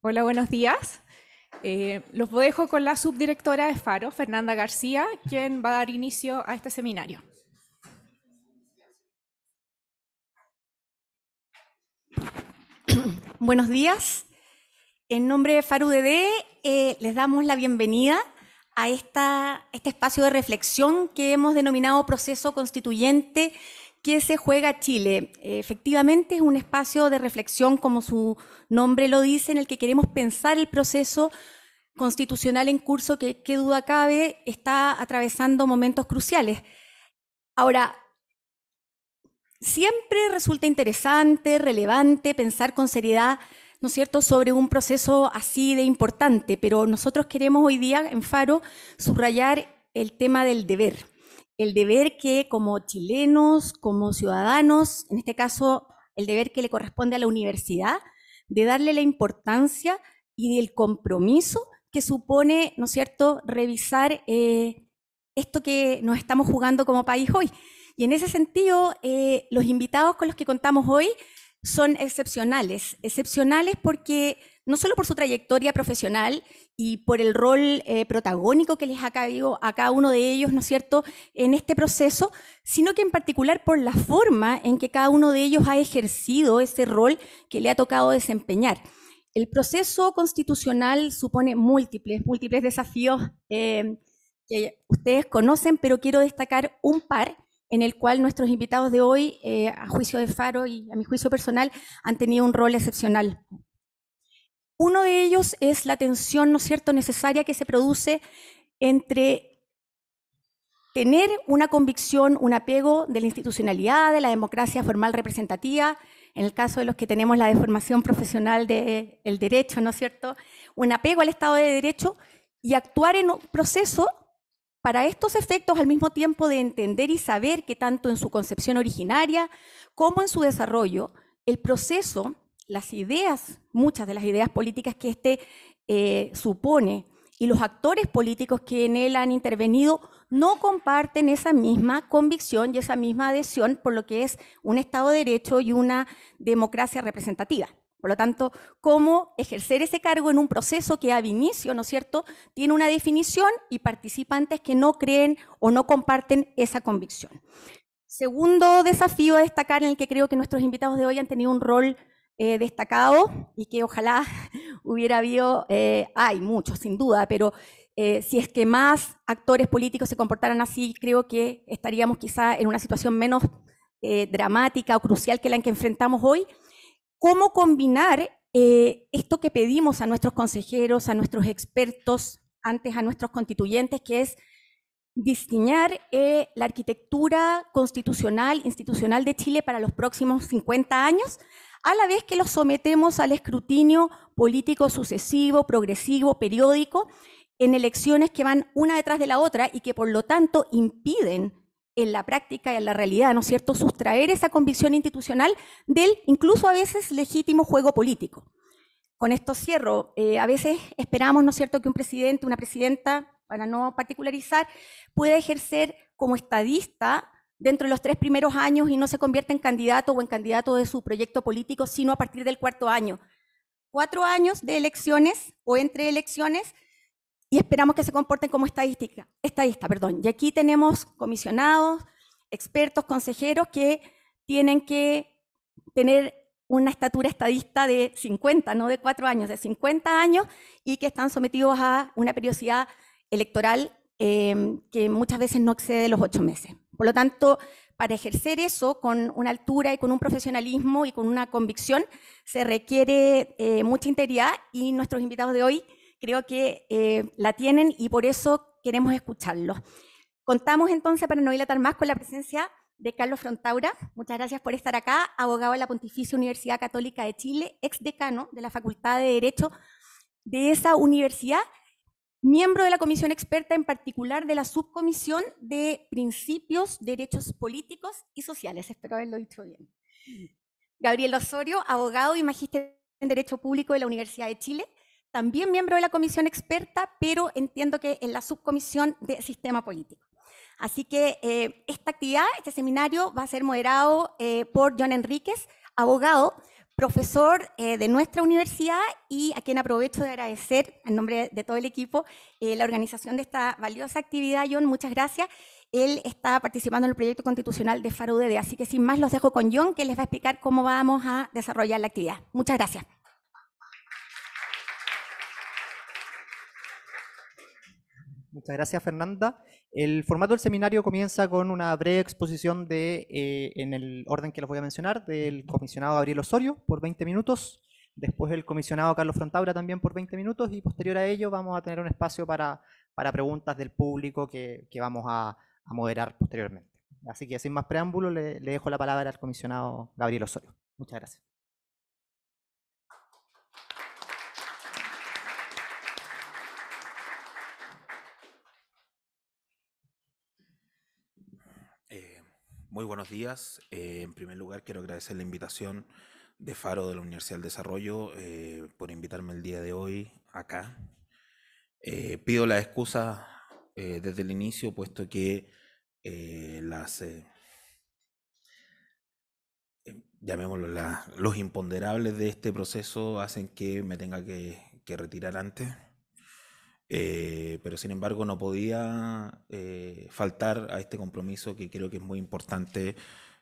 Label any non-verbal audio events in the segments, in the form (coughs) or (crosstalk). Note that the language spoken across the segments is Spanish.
Hola, buenos días. Eh, los dejo con la subdirectora de FARO, Fernanda García, quien va a dar inicio a este seminario. (coughs) Buenos días. En nombre de FARUDD, eh, les damos la bienvenida a esta, este espacio de reflexión que hemos denominado Proceso Constituyente que se juega Chile. Efectivamente, es un espacio de reflexión, como su nombre lo dice, en el que queremos pensar el proceso constitucional en curso que, qué duda cabe, está atravesando momentos cruciales. Ahora, siempre resulta interesante, relevante pensar con seriedad ¿no es cierto?, sobre un proceso así de importante, pero nosotros queremos hoy día en Faro subrayar el tema del deber, el deber que como chilenos, como ciudadanos, en este caso el deber que le corresponde a la universidad, de darle la importancia y del compromiso que supone, ¿no es cierto?, revisar eh, esto que nos estamos jugando como país hoy. Y en ese sentido, eh, los invitados con los que contamos hoy son excepcionales, excepcionales porque no solo por su trayectoria profesional y por el rol eh, protagónico que les ha caído a cada uno de ellos, ¿no es cierto?, en este proceso, sino que en particular por la forma en que cada uno de ellos ha ejercido ese rol que le ha tocado desempeñar. El proceso constitucional supone múltiples, múltiples desafíos eh, que ustedes conocen, pero quiero destacar un par en el cual nuestros invitados de hoy, eh, a juicio de Faro y a mi juicio personal, han tenido un rol excepcional. Uno de ellos es la tensión, ¿no es cierto?, necesaria que se produce entre tener una convicción, un apego de la institucionalidad, de la democracia formal representativa, en el caso de los que tenemos la deformación profesional del eh, derecho, ¿no es cierto?, un apego al Estado de Derecho y actuar en un proceso para estos efectos al mismo tiempo de entender y saber que tanto en su concepción originaria como en su desarrollo, el proceso, las ideas, muchas de las ideas políticas que éste eh, supone y los actores políticos que en él han intervenido no comparten esa misma convicción y esa misma adhesión por lo que es un Estado de Derecho y una democracia representativa. Por lo tanto, cómo ejercer ese cargo en un proceso que a inicio, ¿no es cierto?, tiene una definición y participantes que no creen o no comparten esa convicción. Segundo desafío a destacar en el que creo que nuestros invitados de hoy han tenido un rol eh, destacado y que ojalá (laughs) hubiera habido, eh, hay muchos sin duda, pero eh, si es que más actores políticos se comportaran así, creo que estaríamos quizá en una situación menos dramática o crucial que la que enfrentamos hoy, cómo combinar eh, esto que pedimos a nuestros consejeros, a nuestros expertos, antes a nuestros constituyentes, que es diseñar eh, la arquitectura constitucional, institucional de Chile para los próximos 50 años, a la vez que los sometemos al escrutinio político sucesivo, progresivo, periódico, en elecciones que van una detrás de la otra y que por lo tanto impiden en la práctica y en la realidad, ¿no es cierto?, sustraer esa convicción institucional del incluso a veces legítimo juego político. Con esto cierro. Eh, a veces esperamos, ¿no es cierto?, que un presidente, una presidenta, para no particularizar, pueda ejercer como estadista dentro de los tres primeros años y no se convierta en candidato o en candidato de su proyecto político, sino a partir del cuarto año. Cuatro años de elecciones o entre elecciones y esperamos que se comporten como estadística, estadista. Perdón. Y aquí tenemos comisionados, expertos, consejeros que tienen que tener una estatura estadista de 50, no de 4 años, de 50 años y que están sometidos a una periodicidad electoral em, que muchas veces no excede los 8 meses. Por lo tanto, para ejercer eso con una altura y con un profesionalismo y con una convicción, se requiere eh, mucha integridad y nuestros invitados de hoy creo que eh, la tienen y por eso queremos escucharlos. Contamos entonces, para no dilatar más, con la presencia de Carlos Frontaura. Muchas gracias por estar acá, abogado de la Pontificia Universidad Católica de Chile, ex decano de la Facultad de Derecho de esa universidad, miembro de la comisión experta, en particular de la subcomisión de principios, derechos políticos y sociales. Espero haberlo dicho bien. Gabriel Osorio, abogado y magíster en Derecho Público de la Universidad de Chile, también miembro de la comisión experta, pero entiendo que en la subcomisión de sistema político. Así que eh, esta actividad, este seminario, va a ser moderado eh, por John Enríquez, abogado, profesor eh, de nuestra universidad y a quien aprovecho de agradecer en nombre de todo el equipo la organización de esta valiosa actividad. John, muchas gracias. Él está participando en el proyecto constitucional de FARUDD, así que sin más los dejo con John, que les va a explicar cómo vamos a desarrollar la actividad. Muchas gracias. Muchas gracias, Fernanda. El formato del seminario comienza con una breve exposición de, eh, en el orden que les voy a mencionar, del comisionado Gabriel Osorio por 20 minutos, después el comisionado Carlos Frontaura también por 20 minutos y posterior a ello vamos a tener un espacio para, preguntas del público que, vamos a, moderar posteriormente. Así que sin más preámbulos le dejo la palabra al comisionado Gabriel Osorio. Muchas gracias. Muy buenos días. Eh, en primer lugar, quiero agradecer la invitación de Faro de la Universidad del Desarrollo eh, por invitarme el día de hoy acá. Eh, pido la excusa desde el inicio, puesto que las, em, llamémoslo, los imponderables de este proceso hacen que me tenga que retirar antes. Eh, pero sin embargo no podía eh, faltar a este compromiso que creo que es muy importante,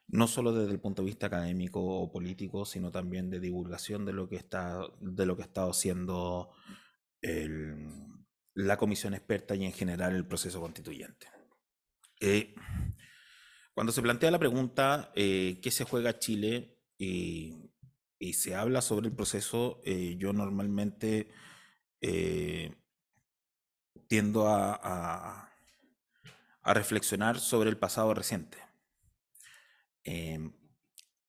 no solo desde el punto de vista académico o político, sino también de divulgación de lo que está, de lo que ha estado haciendo la comisión experta y en general el proceso constituyente. Eh, cuando se plantea la pregunta ¿qué se juega Chile? y, se habla sobre el proceso, yo normalmente tiendo a, a, reflexionar sobre el pasado reciente. Em,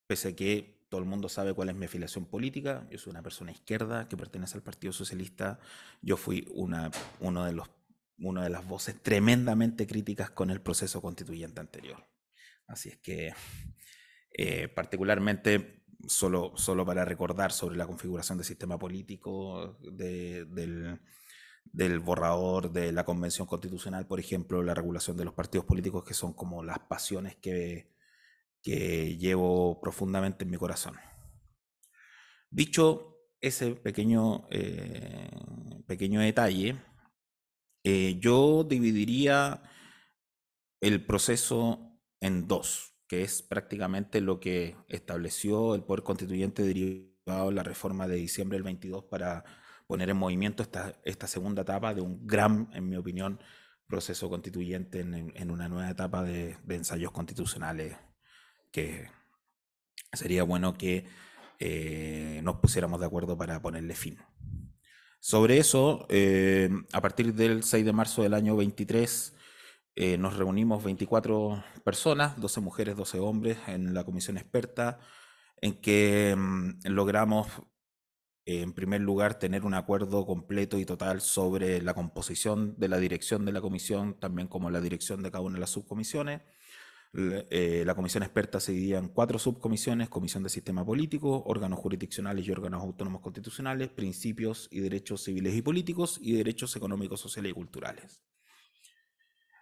pese a que todo el mundo sabe cuál es mi afiliación política, yo soy una persona izquierda que pertenece al Partido Socialista, yo fui una, uno de los, una de las voces tremendamente críticas con el proceso constituyente anterior. Así es que, eh, particularmente, solo, solo para recordar sobre la configuración del sistema político de, del del borrador de la Convención Constitucional, por ejemplo, la regulación de los partidos políticos, que son como las pasiones que, que llevo profundamente en mi corazón. Dicho ese pequeño, eh, pequeño detalle, eh, yo dividiría el proceso en dos, que es prácticamente lo que estableció el Poder Constituyente derivado de la reforma de diciembre del 22 para poner en movimiento esta, esta segunda etapa de un gran, en mi opinión, proceso constituyente en, una nueva etapa de, ensayos constitucionales que sería bueno que eh, nos pusiéramos de acuerdo para ponerle fin. Sobre eso, eh, a partir del 6 de marzo del año 23, eh, nos reunimos 24 personas, 12 mujeres, 12 hombres, en la comisión experta, en que mm, logramos en primer lugar, tener un acuerdo completo y total sobre la composición de la dirección de la comisión, también como la dirección de cada una de las subcomisiones. Eh, la, comisión experta se dividía en cuatro subcomisiones, comisión de sistema político, órganos jurisdiccionales y órganos autónomos constitucionales, principios y derechos civiles y políticos y derechos económicos, sociales y culturales.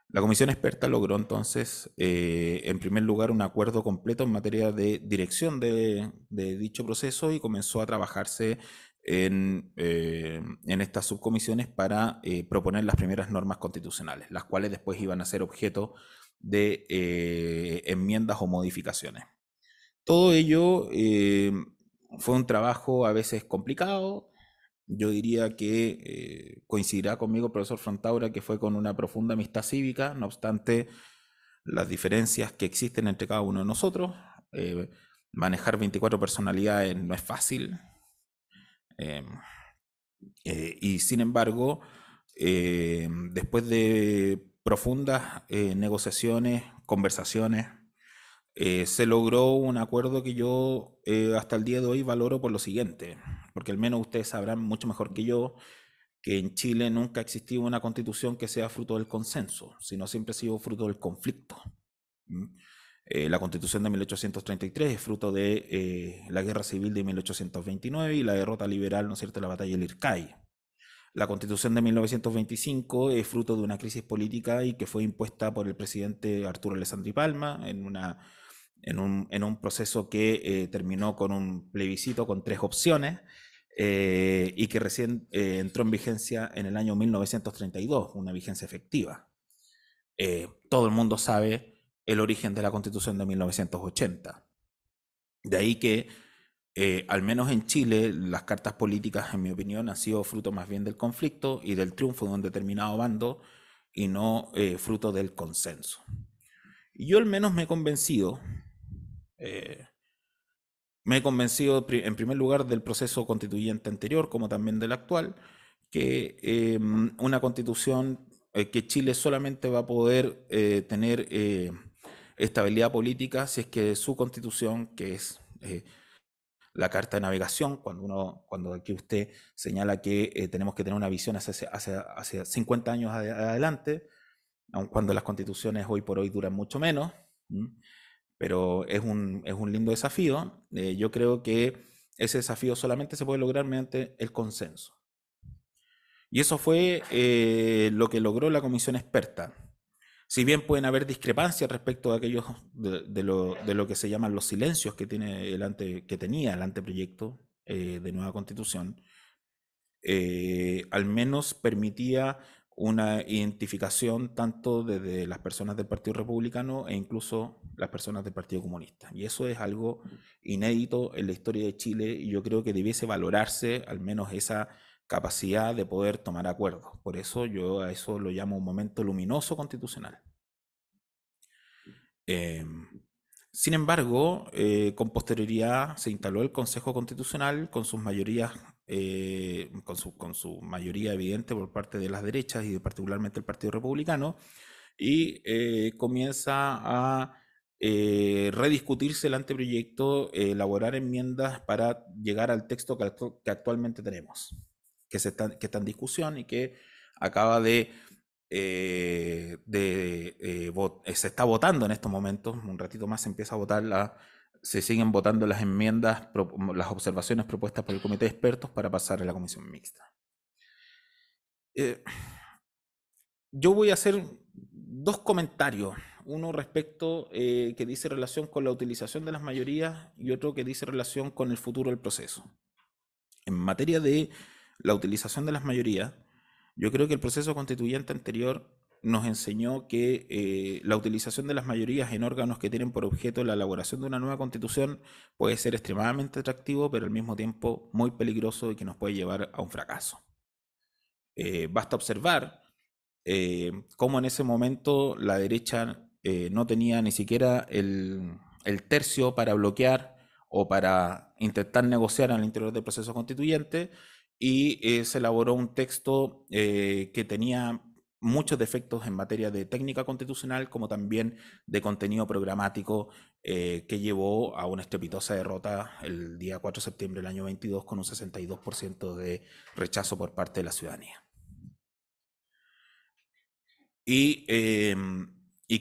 La comisión experta logró entonces, eh, en primer lugar, un acuerdo completo en materia de dirección de, dicho proceso y comenzó a trabajarse en, eh, estas subcomisiones para eh, proponer las primeras normas constitucionales, las cuales después iban a ser objeto de enmiendas o modificaciones. Todo ello fue un trabajo a veces complicado, yo diría que eh, coincidirá conmigo profesor Frontaura, que fue con una profunda amistad cívica, no obstante las diferencias que existen entre cada uno de nosotros. Eh, manejar 24 personalidades no es fácil. Eh, y sin embargo, después de profundas negociaciones, conversaciones, eh, se logró un acuerdo que yo eh, hasta el día de hoy valoro por lo siguiente, porque al menos ustedes sabrán mucho mejor que yo que en Chile nunca ha existido una constitución que sea fruto del consenso, sino siempre ha sido fruto del conflicto. Eh, la constitución de 1833 es fruto de la guerra civil de 1829 y la derrota liberal, ¿no es cierto?, la batalla del Ircay. La constitución de 1925 es fruto de una crisis política y que fue impuesta por el presidente Arturo Alessandri Palma en una en un, proceso que eh, terminó con un plebiscito con tres opciones eh, y que recién eh, entró en vigencia en el año 1932, una vigencia efectiva. todo el mundo sabe el origen de la constitución de 1980. De ahí que, al menos en Chile, las cartas políticas, en mi opinión, han sido fruto más bien del conflicto y del triunfo de un determinado bando y no fruto del consenso. Yo al menos me he convencido eh, me he convencido en primer lugar del proceso constituyente anterior, como también del actual, que eh, una constitución eh, que Chile solamente va a poder tener estabilidad política si es que su constitución, que es la carta de navegación, cuando uno, cuando aquí usted señala que tenemos que tener una visión hacia, 50 años adelante, cuando las constituciones hoy por hoy duran mucho menos. Pero es un, es lindo desafío. Eh, yo creo que ese desafío solamente se puede lograr mediante el consenso. Y eso fue eh, lo que logró la comisión experta. Si bien pueden haber discrepancias respecto a aquellos de, lo, que se llaman los silencios que, tiene el que tenía el anteproyecto eh, de nueva constitución, al menos permitía una identificación tanto desde las personas del Partido Republicano e incluso las personas del Partido Comunista. Y eso es algo inédito en la historia de Chile y yo creo que debiese valorarse al menos esa capacidad de poder tomar acuerdos. Por eso yo a eso lo llamo un momento luminoso constitucional. Eh, sin embargo, eh, con posterioridad se instaló el Consejo Constitucional con sus mayorías eh, con, su, con su mayoría evidente por parte de las derechas y de particularmente el Partido Republicano, y eh, comienza a eh, rediscutirse el anteproyecto, elaborar enmiendas para llegar al texto que, actualmente tenemos, que, se está, que está en discusión y que acaba de de, se está votando en estos momentos, un ratito más empieza a votar la se siguen votando las enmiendas, las observaciones propuestas por el comité de expertos para pasar a la comisión mixta. Eh, yo voy a hacer dos comentarios, uno respecto eh, que dice relación con la utilización de las mayorías y otro que dice relación con el futuro del proceso. En materia de la utilización de las mayorías, yo creo que el proceso constituyente anterior nos enseñó que eh, la utilización de las mayorías en órganos que tienen por objeto la elaboración de una nueva constitución puede ser extremadamente atractivo, pero al mismo tiempo muy peligroso y que nos puede llevar a un fracaso. Eh, basta observar eh, cómo en ese momento la derecha no tenía ni siquiera el, el tercio para bloquear o para intentar negociar al interior del proceso constituyente y se elaboró un texto que tenía muchos defectos en materia de técnica constitucional como también de contenido programático eh, que llevó a una estrepitosa derrota el día 4 de septiembre del año 22 con un 62% de rechazo por parte de la ciudadanía. Y, em,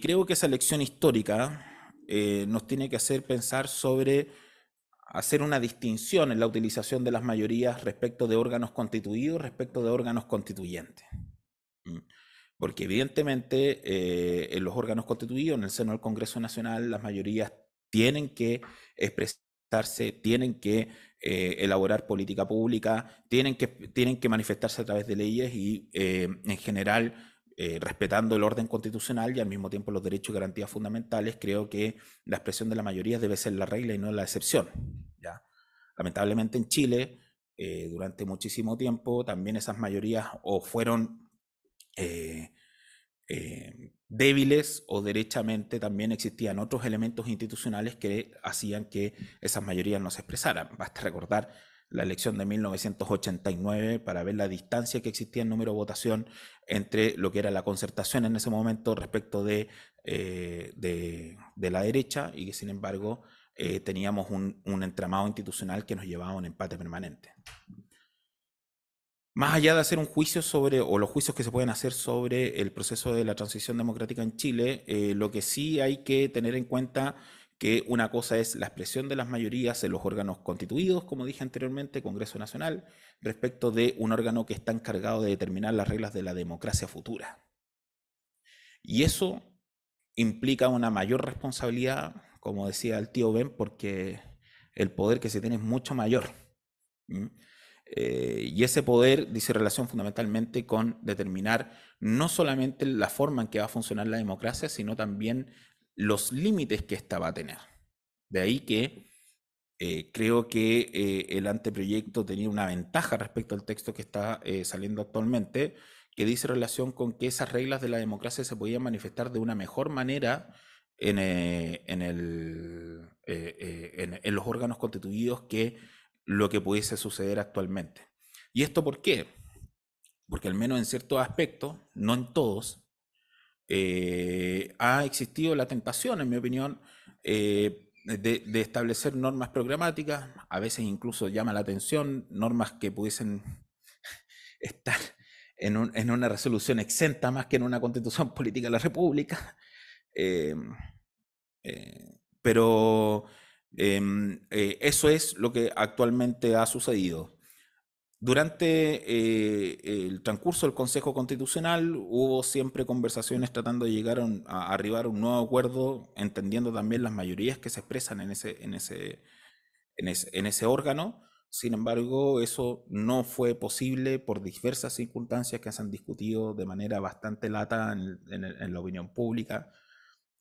creo que esa lección histórica eh, nos tiene que hacer pensar sobre hacer una distinción en la utilización de las mayorías respecto de órganos constituidos, respecto de órganos constituyentes porque evidentemente eh, en los órganos constituidos, en el seno del Congreso Nacional, las mayorías tienen que expresarse, tienen que eh, elaborar política pública, tienen que, tienen que manifestarse a través de leyes y eh, en general respetando el orden constitucional y al mismo tiempo los derechos y garantías fundamentales, creo que la expresión de la mayoría debe ser la regla y no la excepción. ¿ya? Lamentablemente en Chile, durante muchísimo tiempo, también esas mayorías o fueron eh, eh, débiles o derechamente también existían otros elementos institucionales que hacían que esas mayorías no se expresaran. Basta recordar la elección de 1989 para ver la distancia que existía en número de votación entre lo que era la concertación en ese momento respecto de, eh, de, la derecha y que sin embargo teníamos un, un entramado institucional que nos llevaba a un empate permanente más allá de hacer un juicio sobre, o los juicios que se pueden hacer sobre el proceso de la transición democrática en Chile, eh, lo que sí hay que tener en cuenta que una cosa es la expresión de las mayorías en los órganos constituidos, como dije anteriormente, Congreso Nacional, respecto de un órgano que está encargado de determinar las reglas de la democracia futura. Y eso implica una mayor responsabilidad, como decía el tío Ben, porque el poder que se tiene es mucho mayor. Eh, y ese poder dice relación fundamentalmente con determinar no solamente la forma en que va a funcionar la democracia, sino también los límites que ésta va a tener. De ahí que eh, creo que eh, el anteproyecto tenía una ventaja respecto al texto que está saliendo actualmente, que dice relación con que esas reglas de la democracia se podían manifestar de una mejor manera en los órganos constituidos que lo que pudiese suceder actualmente. ¿Y esto por qué? Porque al menos en ciertos aspectos, no en todos, eh, ha existido la tentación, en mi opinión, eh, de, establecer normas programáticas, a veces incluso llama la atención, normas que pudiesen (laughs) estar en, una resolución exenta más que en una constitución política de la República. (laughs) Eh, pero Em, eh, eso es lo que actualmente ha sucedido. Durante eh, el transcurso del Consejo Constitucional hubo siempre conversaciones tratando de llegar a, arribar un nuevo acuerdo, entendiendo también las mayorías que se expresan en ese, en ese, en ese, órgano. Sin embargo, eso no fue posible por diversas circunstancias que se han discutido de manera bastante lata en, la opinión pública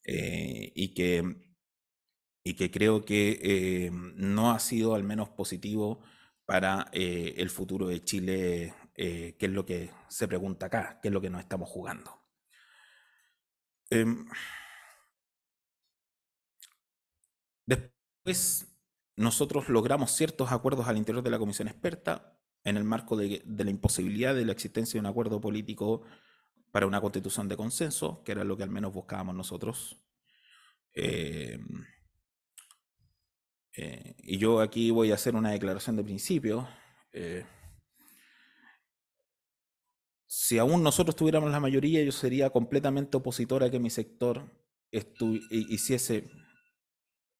eh, y que y que creo que eh, no ha sido al menos positivo para eh, el futuro de Chile, eh, que es lo que se pregunta acá, que es lo que nos estamos jugando. Em, después, nosotros logramos ciertos acuerdos al interior de la comisión experta en el marco de, la imposibilidad de la existencia de un acuerdo político para una constitución de consenso, que era lo que al menos buscábamos nosotros. Em, eh, y yo aquí voy a hacer una declaración de principio. Eh, si aún nosotros tuviéramos la mayoría, yo sería completamente opositor a que mi sector hiciese...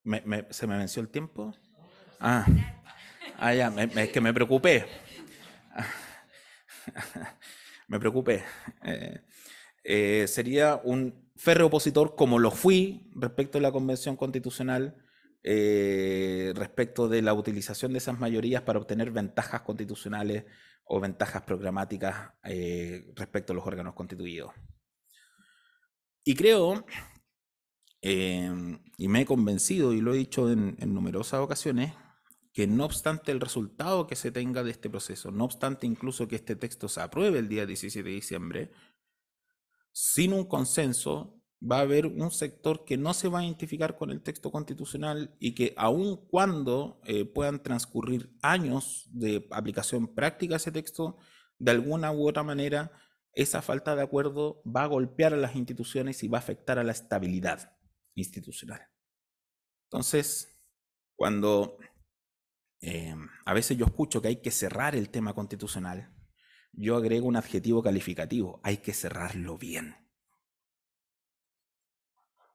Me, ¿Se me venció el tiempo? Ah, ah ya, es que me preocupé. (laughs) me preocupé. Eh, sería un férreo opositor como lo fui respecto a la Convención Constitucional eh, respecto de la utilización de esas mayorías para obtener ventajas constitucionales o ventajas programáticas eh, respecto a los órganos constituidos. Y creo, em, y me he convencido, y lo he dicho en, en numerosas ocasiones, que no obstante el resultado que se tenga de este proceso, no obstante incluso que este texto se apruebe el día 17 de diciembre, sin un consenso va a haber un sector que no se va a identificar con el texto constitucional y que aun cuando eh, puedan transcurrir años de aplicación práctica a ese texto, de alguna u otra manera, esa falta de acuerdo va a golpear a las instituciones y va a afectar a la estabilidad institucional. Entonces, cuando eh, a veces yo escucho que hay que cerrar el tema constitucional, yo agrego un adjetivo calificativo, hay que cerrarlo bien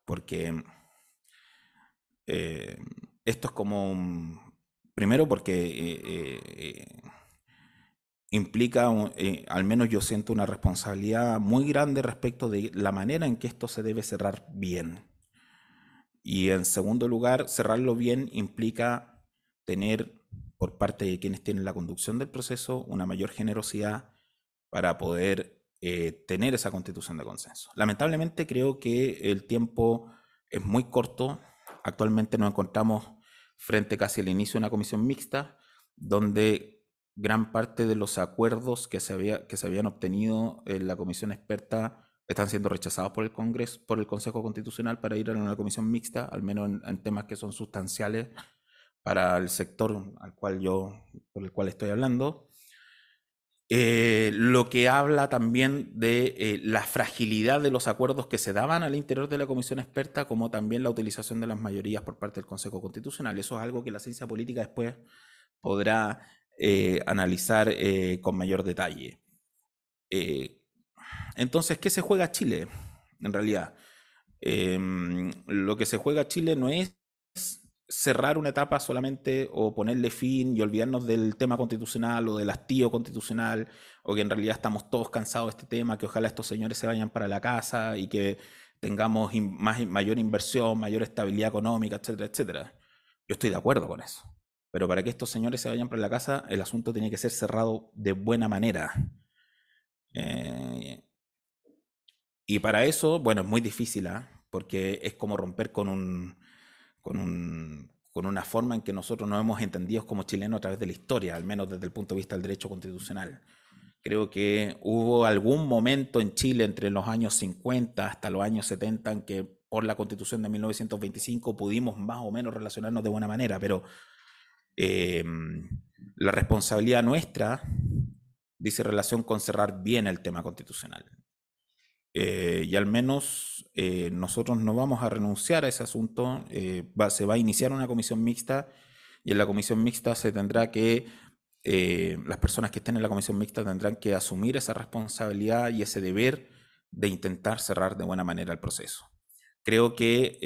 porque eh, esto es como, primero porque eh, eh, implica, al menos yo siento una responsabilidad muy grande respecto de la manera en que esto se debe cerrar bien. Y en segundo lugar, cerrarlo bien implica tener por parte de quienes tienen la conducción del proceso una mayor generosidad para poder eh, tener esa constitución de consenso. Lamentablemente creo que el tiempo es muy corto. Actualmente nos encontramos frente casi al inicio de una comisión mixta donde gran parte de los acuerdos que se, que se habían obtenido en la comisión experta están siendo rechazados por el Congreso, por el Consejo Constitucional para ir a una comisión mixta, al menos en, en temas que son sustanciales para el sector al cual yo, por el cual estoy hablando. Eh, lo que habla también de eh, la fragilidad de los acuerdos que se daban al interior de la comisión experta, como también la utilización de las mayorías por parte del Consejo Constitucional. Eso es algo que la ciencia política después podrá eh, analizar con mayor detalle. entonces, ¿qué se juega Chile en realidad? Em, lo que se juega Chile no es cerrar una etapa solamente o ponerle fin y olvidarnos del tema constitucional o del hastío constitucional o que en realidad estamos todos cansados de este tema, que ojalá estos señores se vayan para la casa y que tengamos más, mayor inversión, mayor estabilidad económica, etcétera, etcétera. Yo estoy de acuerdo con eso. Pero para que estos señores se vayan para la casa, el asunto tiene que ser cerrado de buena manera. Eh, y para eso, bueno, es muy difícil, ¿ah? porque es como romper con un con, una forma en que nosotros nos hemos entendido como chilenos a través de la historia, al menos desde el punto de vista del derecho constitucional. Creo que hubo algún momento en Chile entre los años 50 hasta los años 70 en que por la constitución de 1925 pudimos más o menos relacionarnos de buena manera, pero em, la responsabilidad nuestra dice relación con cerrar bien el tema constitucional. Eh, y al menos eh, nosotros no vamos a renunciar a ese asunto. Eh, se va a iniciar una comisión mixta y en la comisión mixta se tendrá que, las personas que estén en la comisión mixta tendrán que asumir esa responsabilidad y ese deber de intentar cerrar de buena manera el proceso. Creo que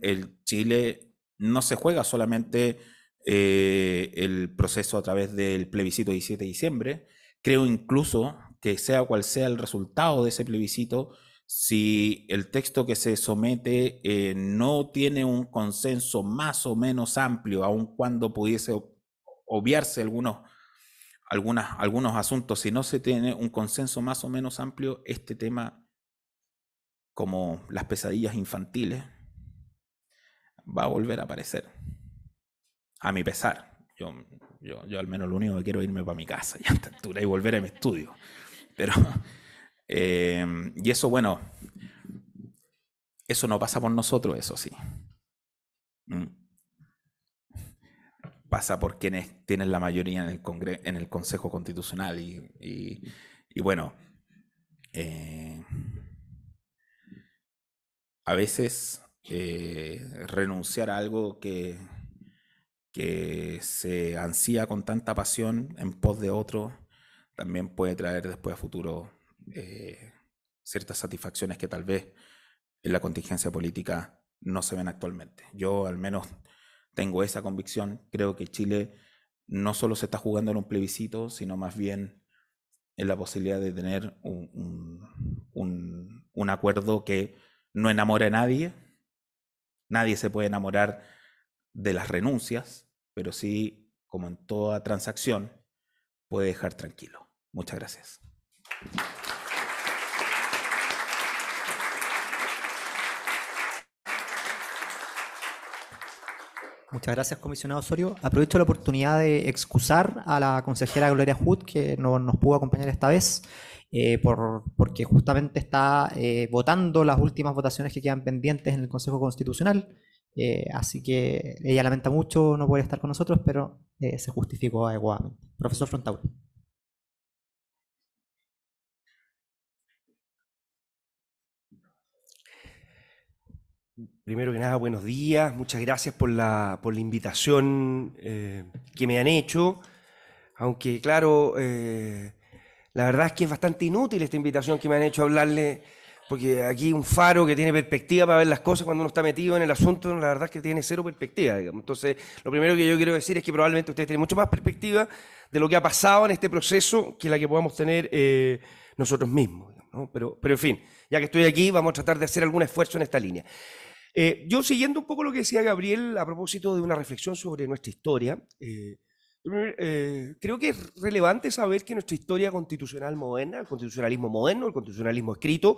el Chile no se juega solamente el proceso a través del plebiscito 17 de diciembre. Creo incluso que sea cual sea el resultado de ese plebiscito, si el texto que se somete eh, no tiene un consenso más o menos amplio, aun cuando pudiese obviarse algunos, algunos asuntos, si no se tiene un consenso más o menos amplio, este tema, como las pesadillas infantiles, va a volver a aparecer. A mi pesar, yo, yo, yo al menos lo único que quiero es irme para mi casa ya y volver a mi estudio. Pero, (laughs) eh, y eso, bueno, eso no pasa por nosotros, eso sí. Mm. Pasa por quienes tienen la mayoría en el, Consejo Constitucional. Y, bueno, eh, a veces eh, renunciar a algo que, que se ansía con tanta pasión en pos de otro también puede traer después a futuro eh, ciertas satisfacciones que tal vez en la contingencia política no se ven actualmente. Yo al menos tengo esa convicción. Creo que Chile no solo se está jugando en un plebiscito, sino más bien en la posibilidad de tener un, acuerdo que no enamore a nadie. Nadie se puede enamorar de las renuncias, pero sí, como en toda transacción, puede dejar tranquilo. Muchas gracias. Muchas gracias, comisionado Osorio. Aprovecho la oportunidad de excusar a la consejera Gloria Hood, que no nos pudo acompañar esta vez, eh, por, porque justamente está eh, votando las últimas votaciones que quedan pendientes en el Consejo Constitucional. Eh, así que ella lamenta mucho no poder estar con nosotros, pero se justificó adecuadamente. Profesor Frontauro. Primero que nada, buenos días. Muchas gracias por la, invitación eh, que me han hecho. Aunque, claro, eh, la verdad es que es bastante inútil esta invitación que me han hecho hablarle, porque aquí un faro que tiene perspectiva para ver las cosas cuando uno está metido en el asunto, la verdad es que tiene cero perspectiva. Entonces, lo primero que yo quiero decir es que probablemente ustedes tienen mucho más perspectiva de lo que ha pasado en este proceso que la que podamos tener eh, nosotros mismos. Pero, pero, en fin, ya que estoy aquí, vamos a tratar de hacer algún esfuerzo en esta línea. Eh, yo siguiendo un poco lo que decía Gabriel a propósito de una reflexión sobre nuestra historia, eh, eh, creo que es relevante saber que nuestra historia constitucional moderna, el constitucionalismo moderno, el constitucionalismo escrito,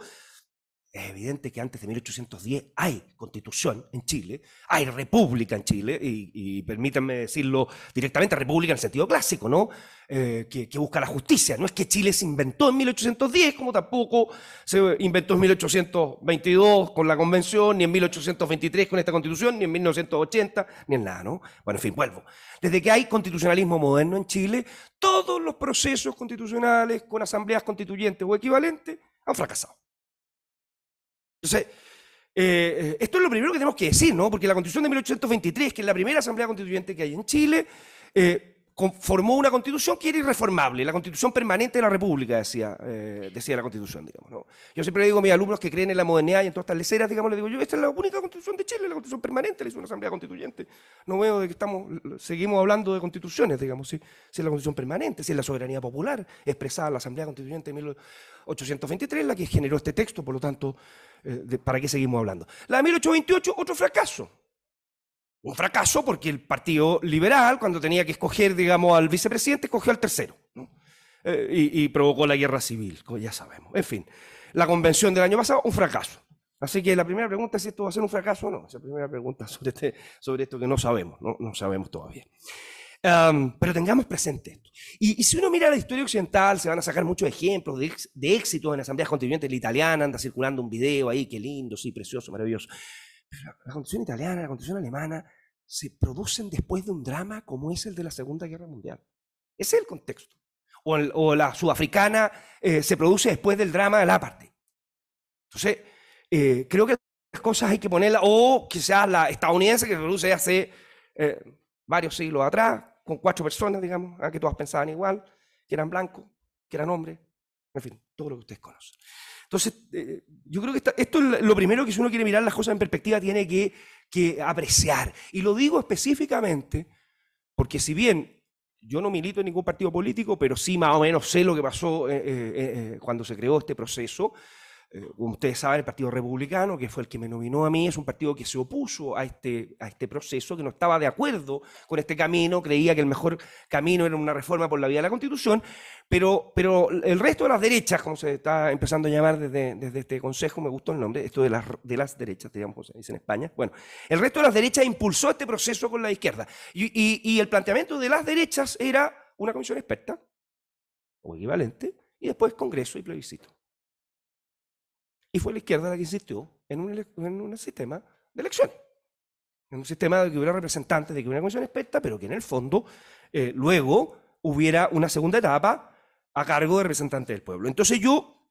es evidente que antes de 1810 hay constitución en Chile, hay república en Chile, y, permítanme decirlo directamente, república en el sentido clásico, ¿no? Eh, que, que, busca la justicia. No es que Chile se inventó en 1810, como tampoco se inventó en 1822 con la convención, ni en 1823 con esta constitución, ni en 1980, ni en nada, ¿no? Bueno, en fin, vuelvo. Desde que hay constitucionalismo moderno en Chile, todos los procesos constitucionales con asambleas constituyentes o equivalentes han fracasado. Entonces, eh, esto es lo primero que tenemos que decir, ¿no? Porque la constitución de 1823, que es la primera asamblea constituyente que hay en Chile, eh, formó una constitución que era irreformable, la constitución permanente de la República, decía, eh, decía la constitución, digamos. Yo siempre le digo a mis alumnos que creen en la modernidad y en todas estas leceras, digamos, les digo yo, esta es la única constitución de Chile, la constitución permanente, la hizo una asamblea constituyente. No veo de que estamos, seguimos hablando de constituciones, digamos, si, si es la constitución permanente, si es la soberanía popular expresada en la asamblea constituyente de 1823, la que generó este texto, por lo tanto, eh, ¿para qué seguimos hablando? La de 1828, otro fracaso. Un fracaso porque el Partido Liberal, cuando tenía que escoger, digamos, al vicepresidente, escogió al tercero. Eh, y, provocó la guerra civil, ya sabemos. En fin, la convención del año pasado, un fracaso. Así que la primera pregunta es si esto va a ser un fracaso o no. Esa primera pregunta (laughs) sobre, este, sobre esto que no sabemos, no sabemos todavía pero tengamos presente esto. Y, si uno mira la historia occidental, se van a sacar muchos ejemplos de, éxito en asambleas constituyentes. La italiana anda circulando un video ahí, qué lindo, sí, precioso, maravilloso. Pero la, constitución italiana, la constitución alemana, se producen después de un drama como es el de la Segunda Guerra Mundial. Ese es el contexto. O, la sudafricana eh, se produce después del drama de la parte. Entonces, eh, creo que las cosas hay que ponerlas, o quizás la estadounidense que se produce hace eh, varios siglos atrás, con cuatro personas, digamos, ah, que todas pensaban igual, que eran blancos, que eran hombres, en fin, todo lo que ustedes conocen. Entonces, eh, yo creo que esto es lo primero que si uno quiere mirar las cosas en perspectiva tiene que, apreciar. Y lo digo específicamente porque si bien yo no milito en ningún partido político, pero sí más o menos sé lo que pasó eh, eh, cuando se creó este proceso, como eh, ustedes saben, el Partido Republicano, que fue el que me nominó a mí, es un partido que se opuso a este, a este proceso, que no estaba de acuerdo con este camino, creía que el mejor camino era una reforma por la vía de la Constitución, pero, pero el resto de las derechas, como se está empezando a llamar desde, este consejo, me gustó el nombre, esto de las, derechas, digamos, se dice en España, bueno, el resto de las derechas impulsó este proceso con la izquierda. y el planteamiento de las derechas era una comisión experta, o equivalente, y después Congreso y plebiscito y fue la izquierda la que insistió en un, sistema de elecciones. En un sistema de que hubiera representantes, de que hubiera una comisión experta, pero que en el fondo eh, luego hubiera una segunda etapa a cargo de representantes del pueblo. Entonces yo,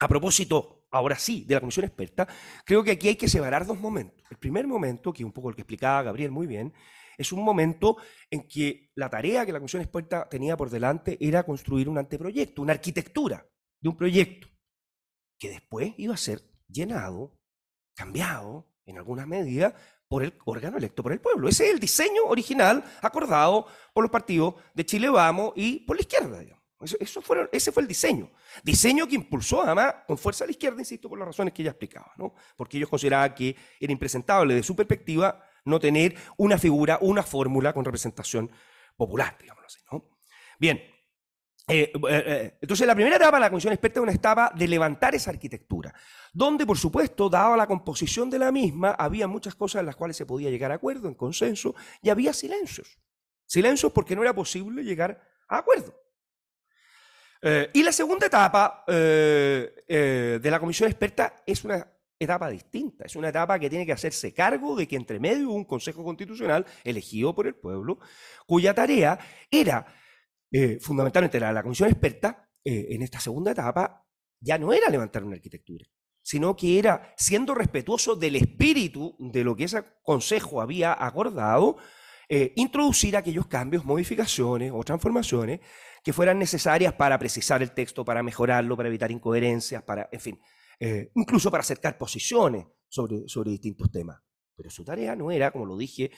a propósito, ahora sí, de la comisión experta, creo que aquí hay que separar dos momentos. El primer momento, que es un poco el que explicaba Gabriel muy bien, es un momento en que la tarea que la comisión experta tenía por delante era construir un anteproyecto, una arquitectura de un proyecto que después iba a ser llenado, cambiado en alguna medida por el órgano electo por el pueblo. Ese es el diseño original acordado por los partidos de Chile Vamos y por la izquierda. Eso, ese fue el diseño. Diseño que impulsó además con fuerza la izquierda, insisto, por las razones que ya explicaba, ¿no? porque ellos consideraban que era impresentable de su perspectiva no tener una figura, una fórmula con representación popular, digámoslo así. ¿no? Bien, eh, eh, eh, entonces, la primera etapa de la comisión experta es una etapa de levantar esa arquitectura, donde, por supuesto, dada la composición de la misma, había muchas cosas en las cuales se podía llegar a acuerdo, en consenso, y había silencios. Silencios porque no era posible llegar a acuerdo. y la segunda etapa de la comisión experta es una etapa distinta, es una etapa que tiene que hacerse cargo de que entre medio un Consejo Constitucional elegido por el pueblo, cuya tarea era eh, fundamentalmente la, comisión experta, eh, en esta segunda etapa, ya no era levantar una arquitectura, sino que era, siendo respetuoso del espíritu de lo que ese consejo había acordado, eh, introducir aquellos cambios, modificaciones o transformaciones que fueran necesarias para precisar el texto, para mejorarlo, para evitar incoherencias, para, en fin, incluso para acercar posiciones sobre, sobre distintos temas. Pero su tarea no era, como lo dije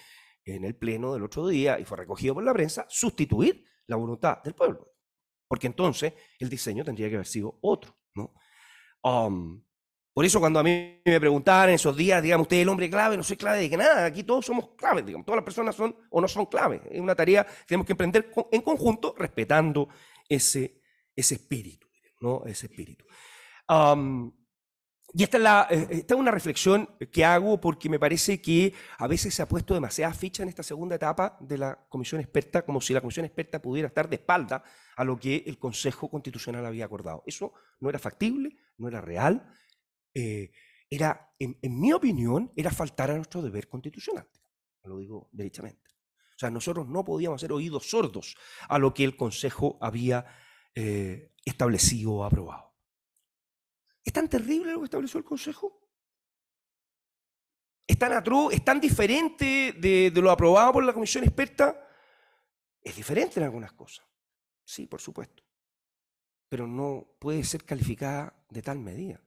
en el pleno del otro día y fue recogido por la prensa, sustituir la voluntad del pueblo. Porque entonces el diseño tendría que haber sido otro, ¿no? por eso cuando a mí me preguntaban en esos días, digamos, usted es el hombre clave, no soy clave de que nada, aquí todos somos claves, digamos, todas las personas son o no son claves. Es una tarea que tenemos que emprender en conjunto respetando ese, ese espíritu, ¿no? Ese espíritu. Y eh, eh, esta es, una reflexión que hago porque me parece que a veces se ha puesto demasiada ficha en esta segunda etapa de la comisión experta, como si la comisión experta pudiera estar de espalda a lo que el Consejo Constitucional había acordado. Eso no era factible, no era real, eh, era, en, mi opinión, era faltar a nuestro deber constitucional, lo digo derechamente. O sea, nosotros no podíamos hacer oídos sordos a lo que el Consejo había establecido o aprobado. ¿Es tan terrible lo que estableció el Consejo? ¿Es tan atroz? ¿Es tan diferente de, lo aprobado por la Comisión Experta? Es diferente en algunas cosas. Sí, por supuesto. Pero no puede ser calificada de tal medida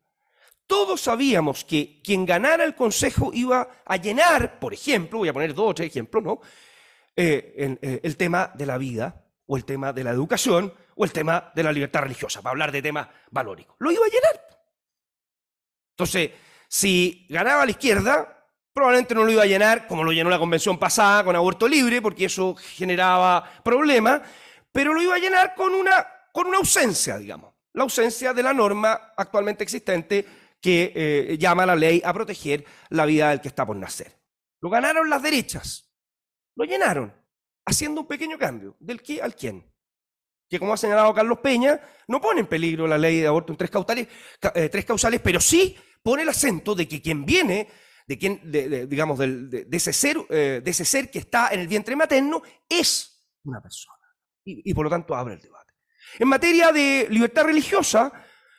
todos sabíamos que quien ganara el Consejo iba a llenar, por ejemplo, voy a poner dos o tres ejemplos, ¿no? el, eh, eh, el, tema de la vida, o el tema de la educación, o el tema de la libertad religiosa, para hablar de temas valóricos. Lo iba a llenar. Entonces, si ganaba la izquierda, probablemente no lo iba a llenar, como lo llenó la convención pasada con aborto libre, porque eso generaba problemas, pero lo iba a llenar con una, con una ausencia, digamos, la ausencia de la norma actualmente existente que eh, llama a la ley a proteger la vida del que está por nacer. Lo ganaron las derechas, lo llenaron, haciendo un pequeño cambio, del qué al quién que como ha señalado Carlos Peña, no pone en peligro la ley de aborto en tres eh, causales pero sí pone el acento de que quien viene, de quien, digamos, de, ese ser, eh, de ese ser que está en el vientre materno, es una persona. Y, por lo tanto abre el debate. En materia de libertad religiosa,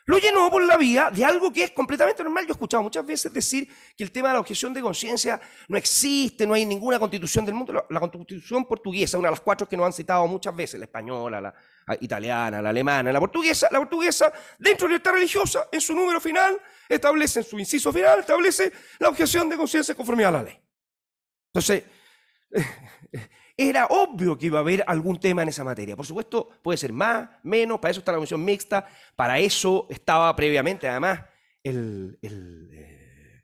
lo llenó por la vía de algo que es completamente normal. Yo he escuchado muchas veces decir que el tema de la objeción de conciencia no existe, no hay ninguna constitución del mundo. la, constitución portuguesa, una de las cuatro que nos han citado muchas veces, la española, la, Ah, italiana, la alemana, la portuguesa, la portuguesa, dentro de la libertad religiosa, en su número final, establece, en su inciso final, establece la objeción de conciencia conforme a la ley. Entonces, (laughs) era obvio que iba a haber algún tema en esa materia. Por supuesto, puede ser más, menos, para eso está la comisión mixta, para eso estaba previamente, además, el, el eh,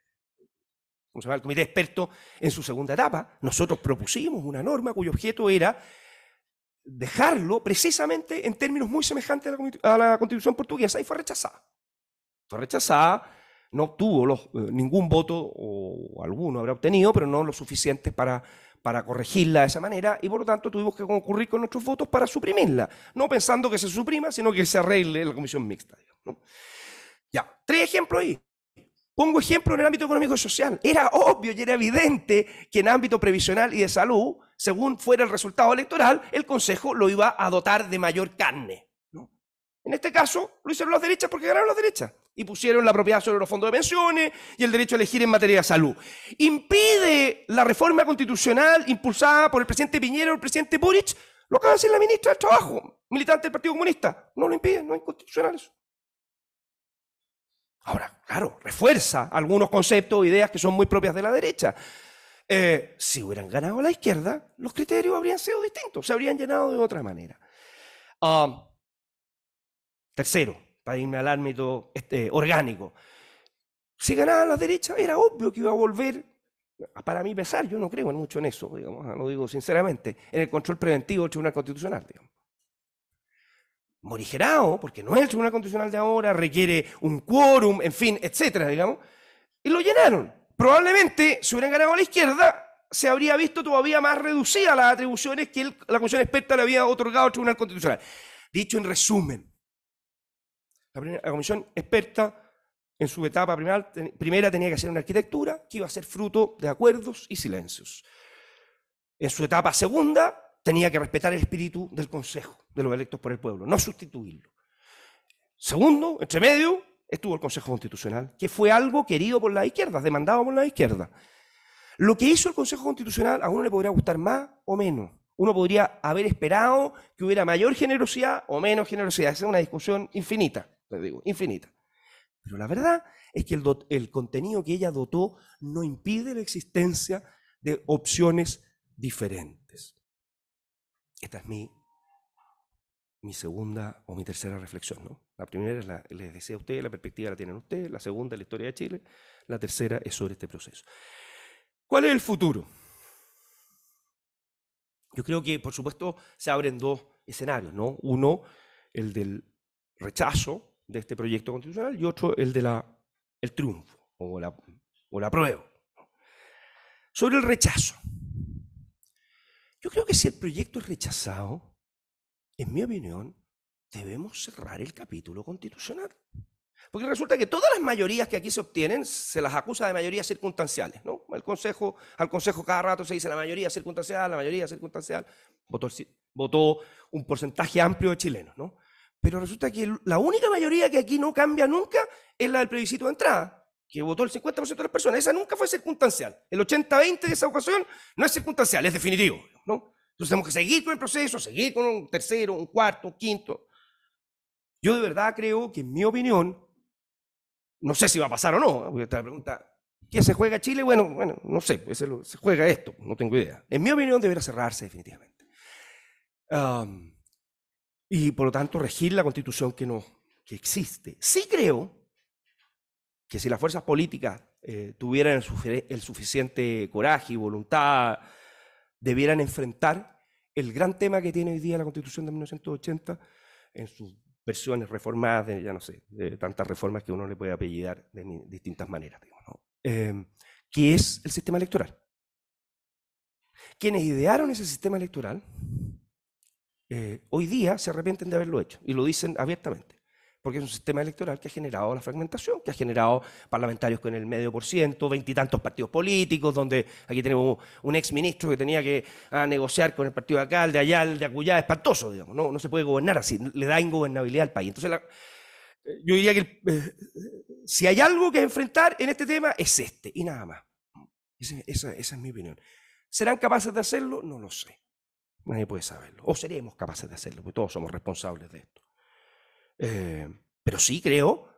comité experto en su segunda etapa. Nosotros propusimos una norma cuyo objeto era dejarlo precisamente en términos muy semejantes a la, constitución portuguesa y fue rechazada. Fue rechazada, no obtuvo eh, ningún voto, o alguno habrá obtenido, pero no lo suficiente para, para corregirla de esa manera y por lo tanto tuvimos que concurrir con nuestros votos para suprimirla, no pensando que se suprima, sino que se arregle la comisión mixta. Ya, tres ejemplos ahí. Pongo ejemplo en el ámbito económico y social. Era obvio y era evidente que en ámbito previsional y de salud, según fuera el resultado electoral, el Consejo lo iba a dotar de mayor carne. En este caso, lo hicieron las derechas porque ganaron las derechas. Y pusieron la propiedad sobre los fondos de pensiones y el derecho a elegir en materia de salud. Impide la reforma constitucional impulsada por el presidente Piñera o el presidente Boric. Lo acaba de decir la ministra del Trabajo, militante del Partido Comunista. No lo impide, no es constitucional eso. Ahora, claro, refuerza algunos conceptos o ideas que son muy propias de la derecha. Eh, si hubieran ganado la izquierda, los criterios habrían sido distintos, se habrían llenado de otra manera. tercero, para irme al ámbito este, orgánico, si ganaban la derecha, era obvio que iba a volver, para mí pesar, yo no creo mucho en eso, digamos, lo digo sinceramente, en el control preventivo del Tribunal Constitucional. Digamos morigerado, porque no es el Tribunal Constitucional de ahora, requiere un quórum, en fin, etcétera, digamos, y lo llenaron. Probablemente, si hubieran ganado a la izquierda, se habría visto todavía más reducida las atribuciones que la Comisión Experta le había otorgado al Tribunal Constitucional. Dicho en resumen, la, Comisión Experta en su etapa primera tenía que hacer una arquitectura que iba a ser fruto de acuerdos y silencios. En su etapa segunda tenía que respetar el espíritu del Consejo de los electos por el pueblo, no sustituirlo. Segundo, entre medio, estuvo el Consejo Constitucional, que fue algo querido por la izquierda, demandado por la izquierda. Lo que hizo el Consejo Constitucional a uno le podría gustar más o menos. Uno podría haber esperado que hubiera mayor generosidad o menos generosidad. Esa es una discusión infinita, te digo, infinita. Pero la verdad es que el, el contenido que ella dotó no impide la existencia de opciones diferentes. Esta es mi mi segunda o mi tercera reflexión. ¿no? La primera es la, les decía a ustedes, la perspectiva la tienen ustedes, la segunda es la historia de Chile, la tercera es sobre este proceso. ¿Cuál es el futuro? Yo creo que, por supuesto, se abren dos escenarios, ¿no? Uno, el del rechazo de este proyecto constitucional y otro, el de triunfo o o la prueba. Sobre el rechazo. Yo creo que si el proyecto es rechazado, en mi opinión, debemos cerrar el capítulo constitucional. Porque resulta que todas las mayorías que aquí se obtienen se las acusa de mayorías circunstanciales, ¿no? Al consejo, al consejo cada rato se dice la mayoría circunstancial, la mayoría circunstancial. Votó, un porcentaje amplio de chilenos, ¿no? Pero resulta que la única mayoría que aquí no cambia nunca es la del plebiscito de entrada, que votó el 50% de las personas. Esa nunca fue circunstancial. El 80-20 de esa ocasión no es circunstancial, es definitivo, ¿no? Entonces tenemos que seguir con el proceso, seguir con un tercero, un cuarto, un quinto. Yo de verdad creo que en mi opinión, no sé si va a pasar o no, porque la pregunta, ¿qué se juega Chile? Bueno, bueno, no sé, pues, se, juega esto, no tengo idea. En mi opinión debería cerrarse definitivamente. y por lo tanto regir la constitución que, no, que existe. Sí creo que si las fuerzas políticas eh, tuvieran el, suficiente coraje y voluntad, debieran enfrentar el gran tema que tiene hoy día la Constitución de 1980 en sus versiones reformadas, ya no sé, de tantas reformas que uno le puede apellidar de distintas maneras, em, que es el sistema electoral. Quienes idearon ese sistema electoral, eh, hoy día se arrepienten de haberlo hecho y lo dicen abiertamente porque es un sistema electoral que ha generado la fragmentación, que ha generado parlamentarios con el medio por ciento, veintitantos partidos políticos, donde aquí tenemos un ex ministro que tenía que ah, negociar con el partido de acá, el de allá, el de acullá, espantoso, digamos, no, no se puede gobernar así, le da ingobernabilidad al país. Entonces, eh, yo diría que eh, si hay algo que enfrentar en este tema, es este, y nada más. Esa, esa es mi opinión. ¿Serán capaces de hacerlo? No lo sé. Nadie puede saberlo. O seremos capaces de hacerlo, porque todos somos responsables de esto. Eh, pero sí creo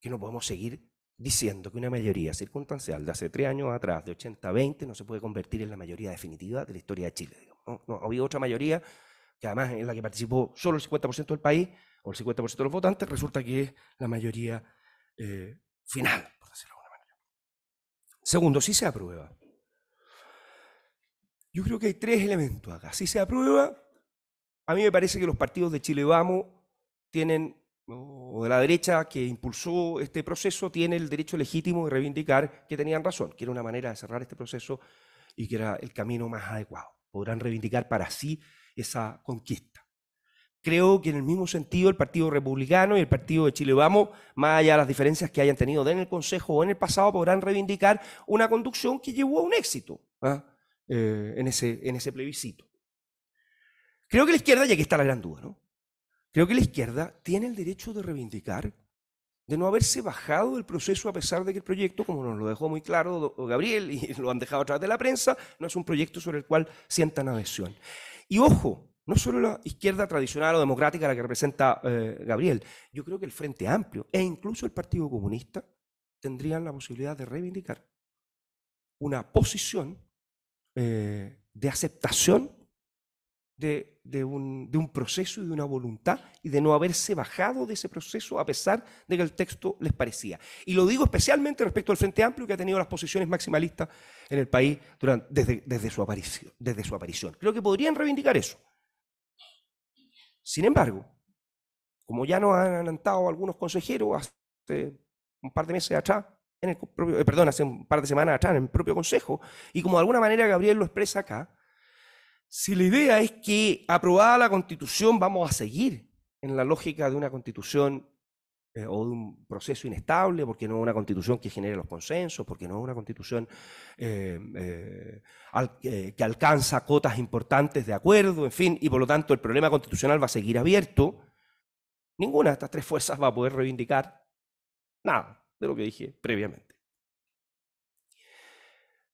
que no podemos seguir diciendo que una mayoría circunstancial de hace tres años atrás, de 80-20, no se puede convertir en la mayoría definitiva de la historia de Chile. No, había otra mayoría que además en la que participó solo el 50% del país o el 50% de los votantes, resulta que es la mayoría eh, final, por decirlo de alguna manera. Segundo, si se aprueba. Yo creo que hay tres elementos acá. Si se aprueba, a mí me parece que los partidos de Chile Vamos tienen o de la derecha que impulsó este proceso tiene el derecho legítimo de reivindicar que tenían razón, que era una manera de cerrar este proceso y que era el camino más adecuado. Podrán reivindicar para sí esa conquista. Creo que en el mismo sentido el Partido Republicano y el Partido de Chile Vamos, más allá de las diferencias que hayan tenido en el Consejo o en el pasado, podrán reivindicar una conducción que llevó a un éxito ¿ah? eh, en, ese, en ese plebiscito. Creo que la izquierda, y aquí está la gran duda, ¿no? Creo que la izquierda tiene el derecho de reivindicar, de no haberse bajado del proceso a pesar de que el proyecto, como nos lo dejó muy claro Gabriel (laughs) y lo han dejado atrás de la prensa, no es un proyecto sobre el cual sientan adhesión. Y ojo, no solo la izquierda tradicional o democrática, la que representa eh, Gabriel, yo creo que el Frente Amplio e incluso el Partido Comunista tendrían la posibilidad de reivindicar una posición eh, de aceptación de de un, proceso y de una voluntad y de no haberse bajado de ese proceso a pesar de que el texto les parecía. Y lo digo especialmente respecto al Frente Amplio que ha tenido las posiciones maximalistas en el país desde, su aparición, desde su aparición. Creo que podrían reivindicar eso. Sin embargo, como ya nos han adelantado algunos consejeros hace un par de meses atrás, en el eh, perdón, hace un par de semanas atrás en el propio consejo, y como de alguna manera Gabriel lo expresa acá, si la idea es que aprobada la constitución vamos a seguir en la lógica de una constitución eh, o de un proceso inestable, porque no es una constitución que genere los consensos, porque no es una constitución eh, eh, que alcanza cotas importantes de acuerdo, en fin, y por lo tanto el problema constitucional va a seguir abierto, ninguna de estas tres fuerzas va a poder reivindicar nada de lo que dije previamente.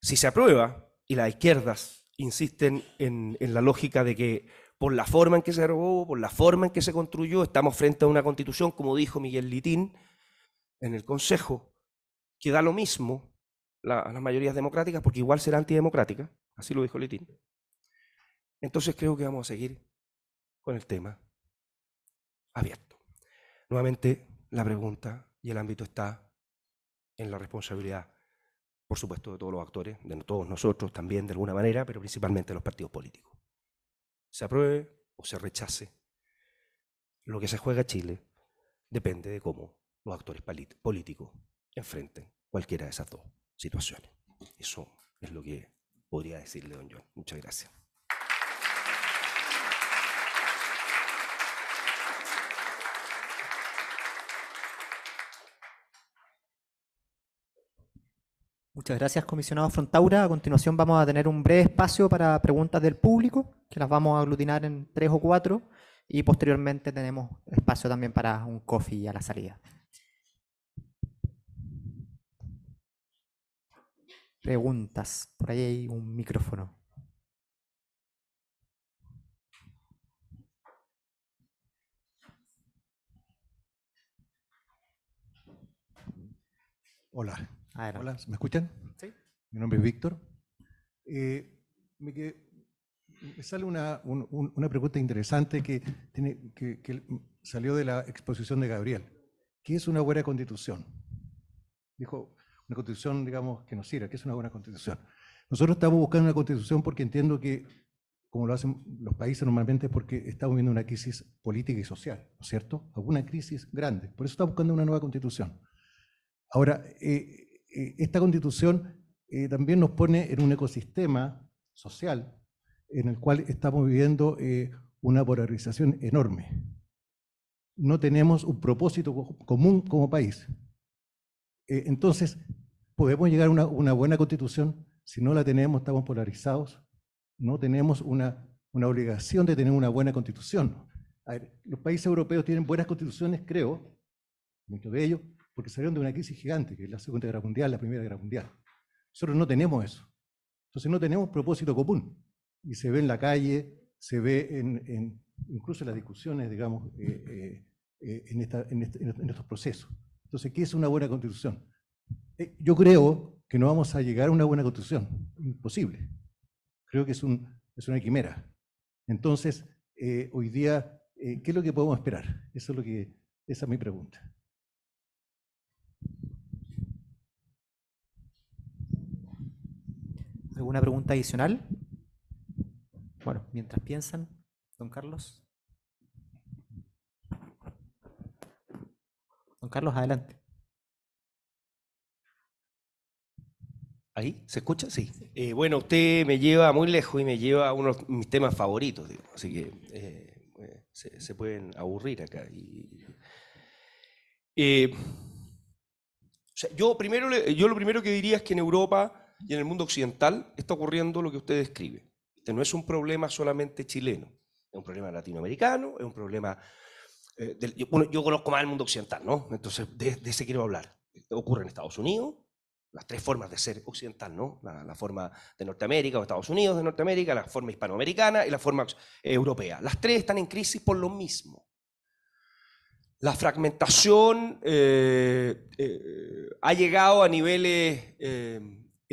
Si se aprueba y las izquierdas insisten en, la lógica de que por la forma en que se robó, por la forma en que se construyó, estamos frente a una constitución, como dijo Miguel Litín en el Consejo, que da lo mismo a las mayorías democráticas porque igual será antidemocrática, así lo dijo Litín. Entonces creo que vamos a seguir con el tema abierto. Nuevamente, la pregunta y el ámbito está en la responsabilidad por supuesto, de todos los actores, de todos nosotros también, de alguna manera, pero principalmente de los partidos políticos. Se apruebe o se rechace. Lo que se juega Chile depende de cómo los actores políticos enfrenten cualquiera de esas dos situaciones. Eso es lo que podría decirle, don John. Muchas gracias. Muchas gracias, comisionado Frontaura. A continuación vamos a tener un breve espacio para preguntas del público, que las vamos a aglutinar en tres o cuatro, y posteriormente tenemos espacio también para un coffee a la salida. Preguntas. Por ahí hay un micrófono. Hola, Hola, ¿me escuchan? Sí. Mi nombre es Víctor. Eh, me, sale una, pregunta interesante que, tiene, que, salió de la exposición de Gabriel. ¿Qué es una buena constitución? Dijo, una constitución, digamos, que nos sirva. ¿Qué es una buena constitución? Nosotros estamos buscando una constitución porque entiendo que, como lo hacen los países normalmente, es porque estamos viendo una crisis política y social, ¿no es cierto? Alguna crisis grande. Por eso estamos buscando una nueva constitución. Ahora, eh, eh, esta constitución eh, también nos pone en un ecosistema social en el cual estamos viviendo eh, una polarización enorme. No tenemos un propósito común como país. entonces, podemos llegar a una, buena constitución, si no la tenemos estamos polarizados, no tenemos una, obligación de tener una buena constitución. los países europeos tienen buenas constituciones, creo, muchos de ellos, porque salieron de una crisis gigante, que es la Segunda Guerra Mundial, la Primera Guerra Mundial. Nosotros no tenemos eso. Entonces no tenemos propósito común. Y se ve en la calle, se ve en, incluso en las discusiones, digamos, eh, eh, eh, este, en, estos procesos. Entonces, ¿qué es una buena constitución? yo creo que no vamos a llegar a una buena constitución. Imposible. Creo que es, una quimera. Entonces, hoy día, ¿qué es lo que podemos esperar? Eso es lo que, esa es mi pregunta. ¿Alguna pregunta adicional? Bueno, mientras piensan, don Carlos. Don Carlos, adelante. ¿Ahí? ¿Se escucha? Sí. Eh, bueno, usted me lleva muy lejos y me lleva a uno de mis temas favoritos, así que eh, eh, se, pueden aburrir acá. yo, primero, yo lo primero que diría es que en Europa y en el mundo occidental está ocurriendo lo que usted describe. Este no es un problema solamente chileno, es un problema latinoamericano, es un problema... Eh, yo, conozco más el mundo occidental, ¿no? Entonces, de, de ese quiero hablar. Ocurre en Estados Unidos, las tres formas de ser occidental, ¿no? La, forma de Norteamérica o Estados Unidos de Norteamérica, la forma hispanoamericana y la forma eh, europea. Las tres están en crisis por lo mismo. La fragmentación eh, ha llegado a niveles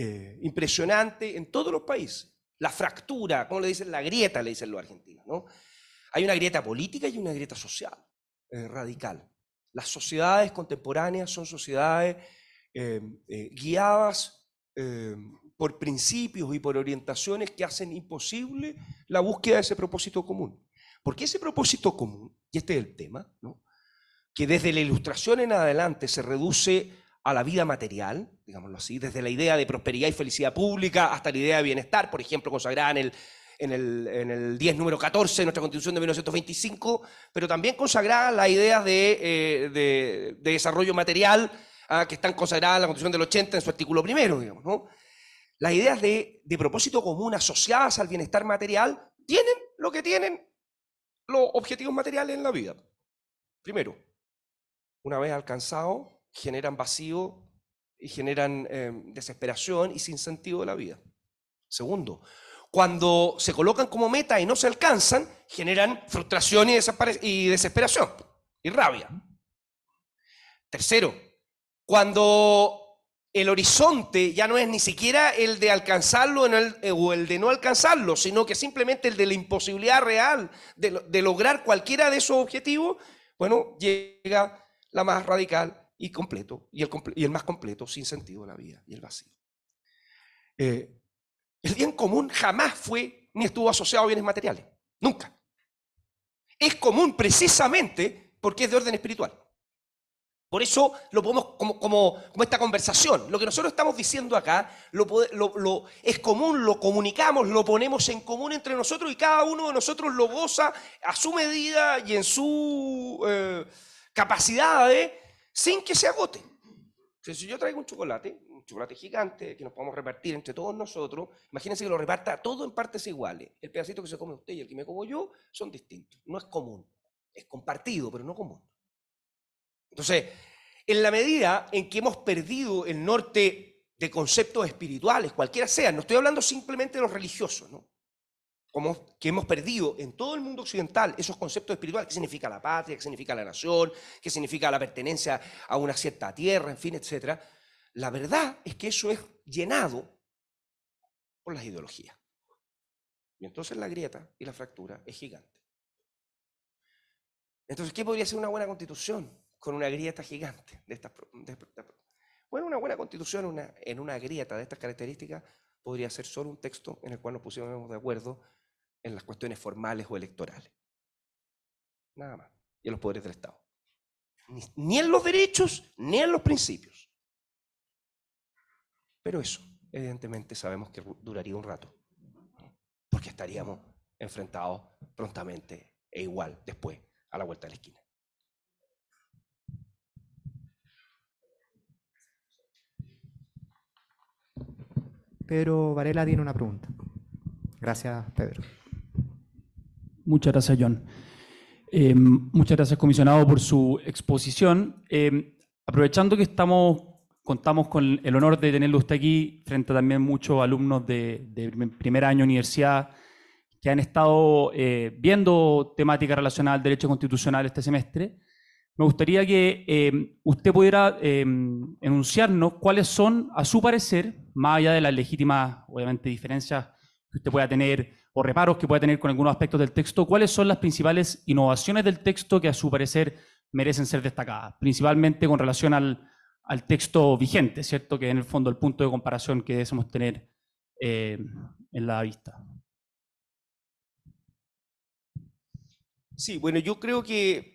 eh, impresionante en todos los países. La fractura, como le dicen, la grieta, le dicen los argentinos. ¿no? Hay una grieta política y una grieta social eh, radical. Las sociedades contemporáneas son sociedades eh, guiadas por principios y por orientaciones que hacen imposible la búsqueda de ese propósito común. Porque ese propósito común, y este es el tema, que desde la ilustración en adelante se reduce a la vida material, digámoslo así, desde la idea de prosperidad y felicidad pública hasta la idea de bienestar, por ejemplo, consagrada en el, en el, 10 número 14 de nuestra Constitución de 1925, pero también consagrada la idea de, eh, de, desarrollo material ah, que están consagradas en la Constitución del 80 en su artículo primero, digamos, ¿no? Las ideas de, de propósito común asociadas al bienestar material tienen lo que tienen los objetivos materiales en la vida. Primero, una vez alcanzado generan vacío y generan em, desesperación y sin sentido de la vida. Segundo, cuando se colocan como meta y no se alcanzan, generan frustración y, desesperación y rabia. Tercero, cuando el horizonte ya no es ni siquiera el de alcanzarlo eh, o el de no alcanzarlo, sino que simplemente el de la imposibilidad real de, de lograr cualquiera de esos objetivos, bueno, llega la más radical y completo, y el, más completo, sin sentido de la vida y el vacío. Eh, el bien común jamás fue ni estuvo asociado a bienes materiales, nunca. Es común precisamente porque es de orden espiritual. Por eso lo podemos, como, esta conversación, lo que nosotros estamos diciendo acá, lo, es común, lo comunicamos, lo ponemos en común entre nosotros y cada uno de nosotros lo goza a su medida y en su eh, capacidad de sin que se agote. si yo traigo un chocolate, un chocolate gigante que nos podemos repartir entre todos nosotros, imagínense que lo reparta todo en partes iguales. El pedacito que se come usted y el que me como yo son distintos. No es común. Es compartido, pero no común. Entonces, en la medida en que hemos perdido el norte de conceptos espirituales, cualquiera sea, no estoy hablando simplemente de los religiosos, ¿no? como que hemos perdido en todo el mundo occidental esos conceptos espirituales, qué significa la patria, qué significa la nación, qué significa la pertenencia a una cierta tierra, en fin, etc. La verdad es que eso es llenado por las ideologías. Y entonces la grieta y la fractura es gigante. Entonces, ¿qué podría ser una buena constitución con una grieta gigante? De estas, bueno, una buena constitución una, en una grieta de estas características podría ser solo un texto en el cual nos pusiéramos de acuerdo en las cuestiones formales o electorales. Nada más. Y en los poderes del Estado. Ni, en los derechos, ni en los principios. Pero eso, evidentemente, sabemos que duraría un rato. Porque estaríamos enfrentados prontamente e igual después, a la vuelta de la esquina. Pedro Varela tiene una pregunta. Gracias, Pedro. Muchas gracias, John. Eh, muchas gracias, comisionado, por su exposición. Eh, aprovechando que estamos, contamos con el honor de tenerlo usted aquí, frente a también muchos alumnos de, primer año de universidad que han estado eh, viendo temática relacionada al derecho constitucional este semestre. Me gustaría que usted pudiera enunciarnos cuáles son, a su parecer, más allá de las legítimas, obviamente, diferencias que usted pueda tener o reparos que pueda tener con algunos aspectos del texto, ¿cuáles son las principales innovaciones del texto que a su parecer merecen ser destacadas? Principalmente con relación al, texto vigente, ¿cierto? Que en el fondo el punto de comparación que debemos tener eh, en la vista. Sí, bueno, yo creo que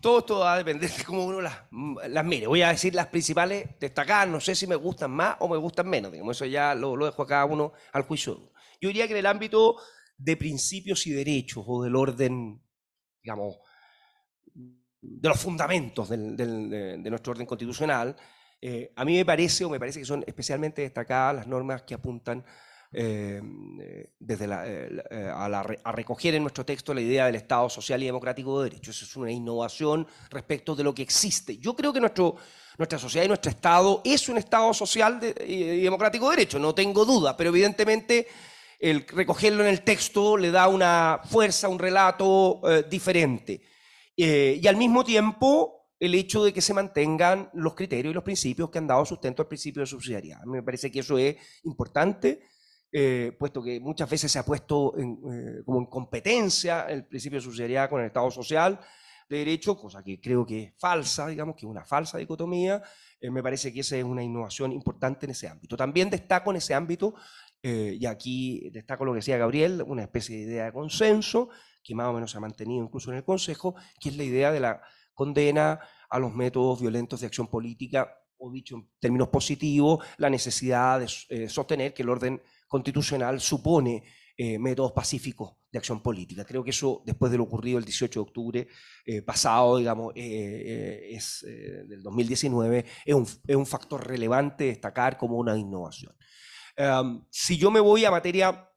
todo esto va a depender de cómo uno las, mire. Voy a decir las principales destacadas, no sé si me gustan más o me gustan menos. Digamos, eso ya lo, lo dejo a cada uno al juicio. Yo diría que en el ámbito de principios y derechos o del orden, digamos, de los fundamentos de, nuestro orden constitucional, eh, a mí me parece o me parece que son especialmente destacadas las normas que apuntan eh, eh, desde a, recoger en nuestro texto la idea del Estado social y democrático de derecho. Eso es una innovación respecto de lo que existe. Yo creo que nuestro, nuestra sociedad y nuestro Estado es un Estado social y, democrático de derecho, no tengo duda, pero evidentemente el recogerlo en el texto le da una fuerza, un relato eh, diferente. Eh, y al mismo tiempo, el hecho de que se mantengan los criterios y los principios que han dado sustento al principio de subsidiariedad. Me parece que eso es importante, eh, puesto que muchas veces se ha puesto en, como en competencia el principio de subsidiariedad con el Estado social de derecho, cosa que creo que es falsa, digamos, que es una falsa dicotomía. me parece que esa es una innovación importante en ese ámbito. También destaco en ese ámbito eh, y aquí destaco lo que decía Gabriel, una especie de idea de consenso que más o menos se ha mantenido incluso en el Consejo, que es la idea de la condena a los métodos violentos de acción política, o dicho en términos positivos, la necesidad de eh, sostener que el orden constitucional supone eh, métodos pacíficos de acción política. Creo que eso, después de lo ocurrido el 18 de octubre pasado, digamos, es, del 2019, es un, factor relevante destacar como una innovación. Em, si yo me voy a materia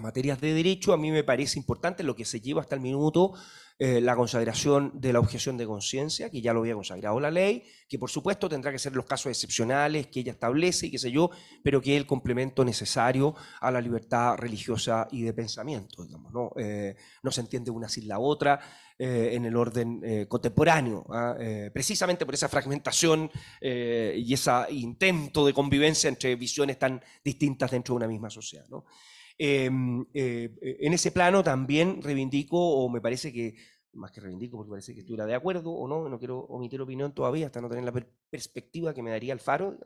materias de derecho, a mí me parece importante lo que se lleva hasta el minuto, eh, la consagración de la objeción de conciencia, que ya lo había consagrado la ley, que por supuesto tendrá que ser los casos excepcionales que ella establece y qué sé yo, pero que es el complemento necesario a la libertad religiosa y de pensamiento, ¿no? Eh, no se entiende una sin la otra, eh, en el orden eh, contemporáneo, ¿ah? eh, precisamente por esa fragmentación y ese intento de convivencia entre visiones tan distintas dentro de una misma sociedad. Em, en ese plano también reivindico, o me parece que más que reivindico, porque parece que estuviera de acuerdo o no, no quiero omitir opinión todavía hasta no tener la perspectiva que me daría Alfaro,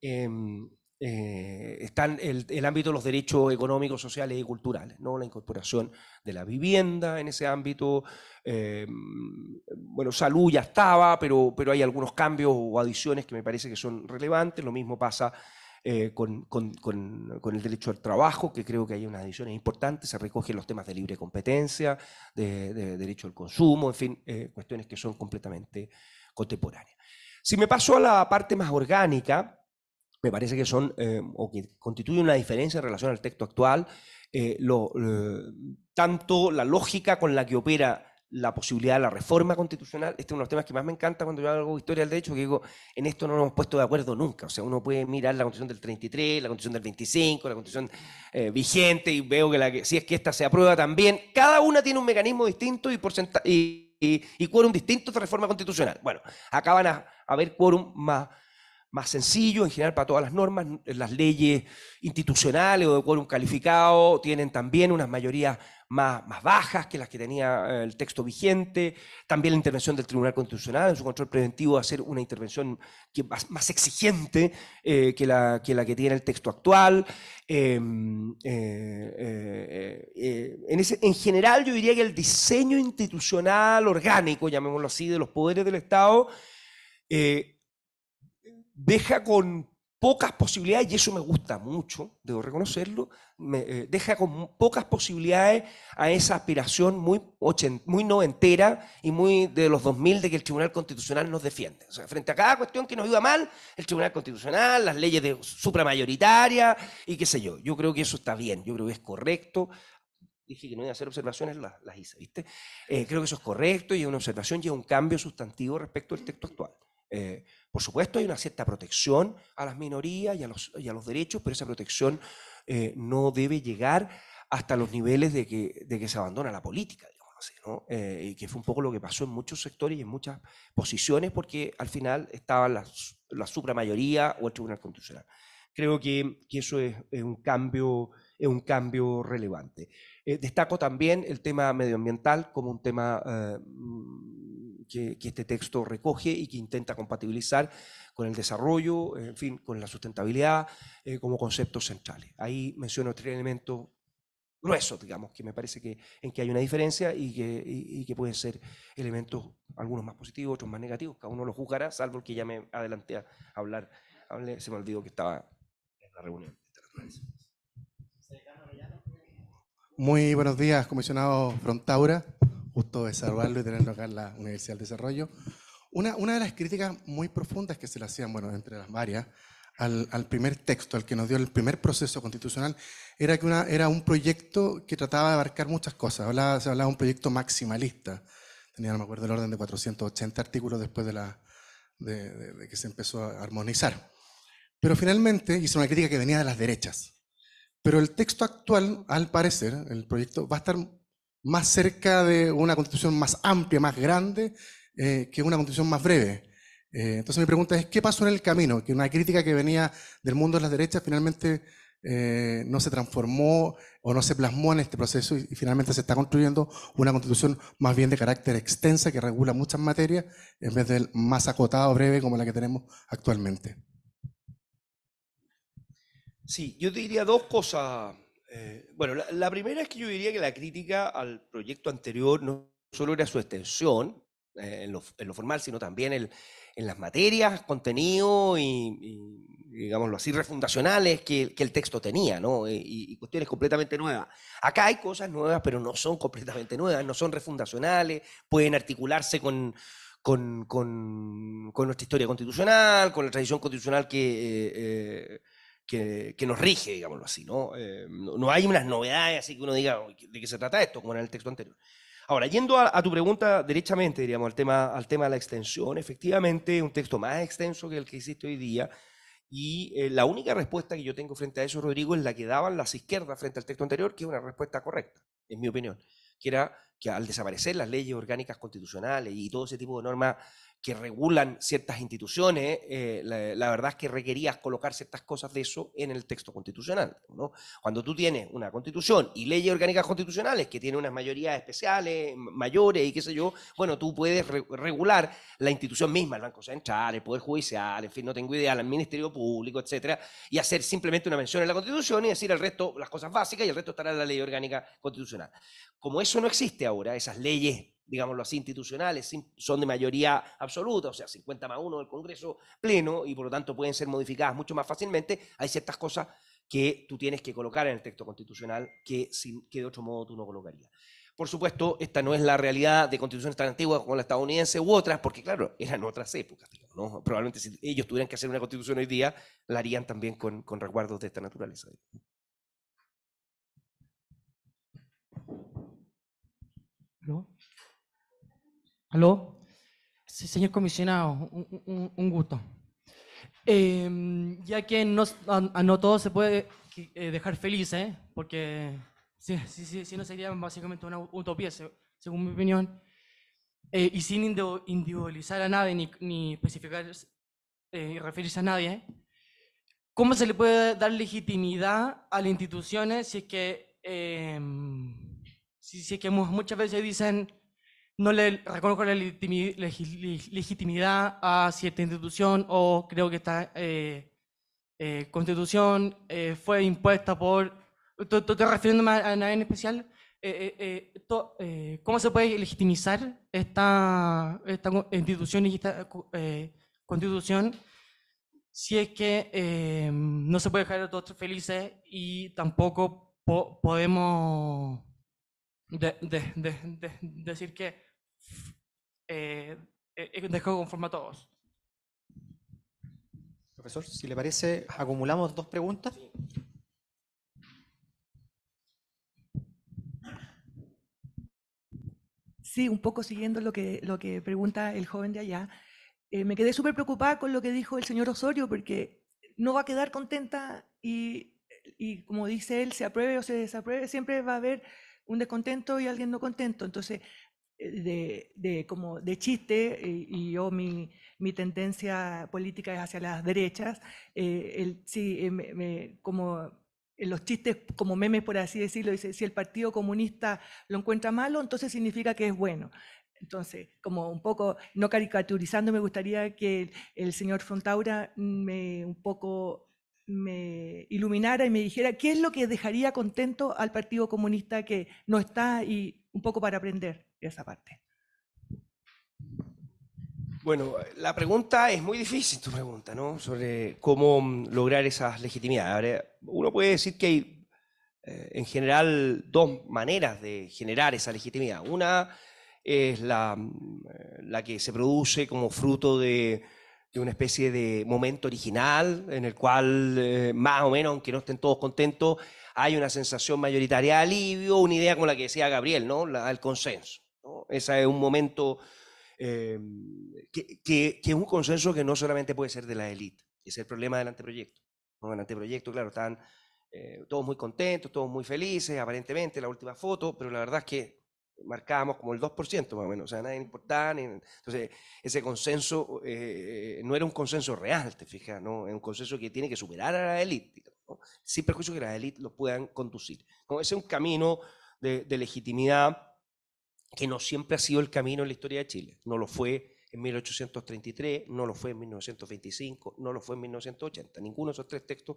em, eh, están el, ámbito de los derechos económicos, sociales y culturales, ¿no? la incorporación de la vivienda en ese ámbito, eh, bueno, salud ya estaba, pero, pero hay algunos cambios o adiciones que me parece que son relevantes, lo mismo pasa eh, con, el derecho al trabajo, que creo que hay unas adiciones importantes, se recogen los temas de libre competencia, de derecho al consumo, en fin, cuestiones que son completamente contemporáneas. Si me paso a la parte más orgánica, me parece que son eh, o que constituyen una diferencia en relación al texto actual, eh, lo, tanto la lógica con la que opera la posibilidad de la reforma constitucional, este es uno de los temas que más me encanta cuando yo hago historia del derecho, que digo, en esto no nos hemos puesto de acuerdo nunca, o sea, uno puede mirar la constitución del 33, la constitución del 25, la constitución eh, vigente, y veo que, la si es que esta se aprueba también, cada una tiene un mecanismo distinto y Y, y, quórum distinto de reforma constitucional. Bueno, acá van a haber quórum más más sencillo, en general para todas las normas, las leyes institucionales o de quórum calificado tienen también unas mayorías más, bajas que las que tenía eh, el texto vigente, también la intervención del Tribunal Constitucional en su control preventivo va a ser una intervención que, más, exigente eh, que, la, que, tiene el texto actual. Em, eh, en, ese, en general yo diría que el diseño institucional orgánico, llamémoslo así, de los poderes del Estado, deja con pocas posibilidades, y eso me gusta mucho, debo reconocerlo, eh, deja con pocas posibilidades a esa aspiración muy, muy noventera y muy de los 2000 de que el Tribunal Constitucional nos defiende. O sea, frente a cada cuestión que nos iba mal, el Tribunal Constitucional, las leyes de supramayoritaria y qué sé yo. Yo creo que eso está bien, yo creo que es correcto. Dije que no iba a hacer observaciones, las, hice, ¿viste? Eh, creo que eso es correcto y es una observación y es un cambio sustantivo respecto al texto actual. Eh, por supuesto, hay una cierta protección a las minorías y a los, derechos, pero esa protección eh, no debe llegar hasta los niveles de que, se abandona la política, digamos así, ¿no? Eh, y que fue un poco lo que pasó en muchos sectores y en muchas posiciones, porque al final estaba la, la supramayoría o el Tribunal Constitucional. Creo que, eso es, un cambio, es un cambio relevante. Eh, destaco también el tema medioambiental como un tema eh, mm, que, este texto recoge y que intenta compatibilizar con el desarrollo, en fin, con la sustentabilidad eh, como conceptos centrales. Ahí menciono tres elementos gruesos, digamos, que me parece que, en que hay una diferencia y que, que pueden ser elementos, algunos más positivos, otros más negativos, cada uno lo juzgará, salvo el que ya me adelanté a hablar, se me olvidó que estaba en la reunión. Muy buenos días, comisionado Frontaura. justo de saludarlo y tenerlo acá en la Universidad del Desarrollo. Una, una de las críticas muy profundas que se le hacían, bueno, entre las varias, al, primer texto, al que nos dio el primer proceso constitucional, era que era un proyecto que trataba de abarcar muchas cosas. se hablaba de un proyecto maximalista. Tenía, no me acuerdo, el orden de 480 artículos después de, la, de que se empezó a armonizar. Pero finalmente hizo una crítica que venía de las derechas. Pero el texto actual, al parecer, el proyecto, va a estar más cerca de una constitución más amplia, más grande, eh, que una constitución más breve. Eh, entonces mi pregunta es, ¿qué pasó en el camino? Que una crítica que venía del mundo de las derechas finalmente eh, no se transformó o no se plasmó en este proceso y, finalmente se está construyendo una constitución más bien de carácter extensa que regula muchas materias en vez del más acotado, breve como la que tenemos actualmente. Sí, yo diría dos cosas. Eh, bueno, la, primera es que yo diría que la crítica al proyecto anterior no solo era su extensión eh, en, lo, formal, sino también en las materias, contenido y, digámoslo así, refundacionales que, el texto tenía, ¿no? Eh, y, cuestiones completamente nuevas. Acá hay cosas nuevas, pero no son completamente nuevas, no son refundacionales, pueden articularse con, nuestra historia constitucional, con la tradición constitucional que que, nos rige, digámoslo así, eh, ¿no? ¿no? hay unas novedades así que uno diga de qué se trata esto, como en el texto anterior. Ahora, yendo a, tu pregunta derechamente, diríamos, al tema, al tema de la extensión, efectivamente, un texto más extenso que el que hiciste hoy día, y eh, la única respuesta que yo tengo frente a eso, Rodrigo, es la que daban las izquierdas frente al texto anterior, que es una respuesta correcta, en mi opinión, que era que al desaparecer las leyes orgánicas constitucionales y todo ese tipo de normas que regulan ciertas instituciones, eh, la, verdad es que requerías colocar ciertas cosas de eso en el texto constitucional. Cuando tú tienes una constitución y leyes orgánicas constitucionales que tienen unas mayorías especiales, mayores y qué sé yo, bueno, tú puedes regular la institución misma, el Banco Central, el Poder Judicial, en fin, no tengo idea, el Ministerio Público, etcétera, y hacer simplemente una mención en la constitución y decir el resto, las cosas básicas y el resto estará en la ley orgánica constitucional. Como eso no existe ahora, esas leyes digámoslo así, institucionales, son de mayoría absoluta, o sea, 50 más 1 del Congreso pleno y por lo tanto pueden ser modificadas mucho más fácilmente, hay ciertas cosas que tú tienes que colocar en el texto constitucional que, sin, que de otro modo tú no colocarías. Por supuesto, esta no es la realidad de constituciones tan antiguas como la estadounidense u otras, porque claro, eran otras épocas. Probablemente si ellos tuvieran que hacer una constitución hoy día, la harían también con, con resguardos de esta naturaleza. ¿Aló? señor comisionado, un, gusto. Em, ya que no, a, no todo se puede eh, dejar feliz, ¿eh? porque si, sí, sí, no sería básicamente una utopía, según mi opinión, eh, y sin individualizar a nadie ni, especificar y eh, referirse a nadie, ¿cómo se le puede dar legitimidad a las instituciones si es que, em, si, si es que muchas veces dicen no le reconozco la legitimidad a cierta institución o creo que esta eh, eh, constitución eh, fue impuesta por... Estoy refiriéndome a nadie en especial. ¿Cómo se puede legitimizar esta, esta institución y esta constitución si es que no se puede dejar a todos felices y tampoco podemos decir que eh, eh, eh de conforme a todos. Profesor, si le parece, acumulamos dos preguntas. Sí. un poco siguiendo lo que, lo que pregunta el joven de allá. Eh, me quedé súper preocupada con lo que dijo el señor Osorio, porque no va a quedar contenta y, y, como dice él, se apruebe o se desapruebe, siempre va a haber un descontento y alguien no contento. Entonces, de, como de chiste, y, yo mi, tendencia política es hacia las derechas, eh, el, sí, eh, me, como los chistes como memes, por así decirlo, si el Partido Comunista lo encuentra malo, entonces significa que es bueno. Entonces, como un poco, no caricaturizando, me gustaría que el, señor Fontaura me un poco me iluminara y me dijera qué es lo que dejaría contento al Partido Comunista que no está y un poco para aprender esa parte. Bueno, la pregunta es muy difícil, tu pregunta, ¿no? Sobre cómo mm, lograr esas legitimidades. Uno puede decir que hay, eh, en general, dos maneras de generar esa legitimidad. Una es la, mm, eh, que se produce como fruto de, una especie de momento original, en el cual, eh, más o menos, aunque no estén todos contentos, hay una sensación mayoritaria de alivio, una idea como la que decía Gabriel, ¿no? La, el consenso. Ese es un momento em, que, es un consenso que no solamente puede ser de la élite, es el problema del anteproyecto. En El anteproyecto, claro, están eh, todos muy contentos, todos muy felices, aparentemente, la última foto, pero la verdad es que marcábamos como el 2% más o menos, o sea, nada importaba. Entonces, ese consenso eh, no era un consenso real, te fijas, ¿no? Es un consenso que tiene que superar a la élite, sin perjuicio que la élite lo puedan conducir. Ese es un camino de legitimidad que no siempre ha sido el camino en la historia de Chile. No lo fue en 1833, no lo fue en 1925, no lo fue en 1980. Ninguno de esos tres textos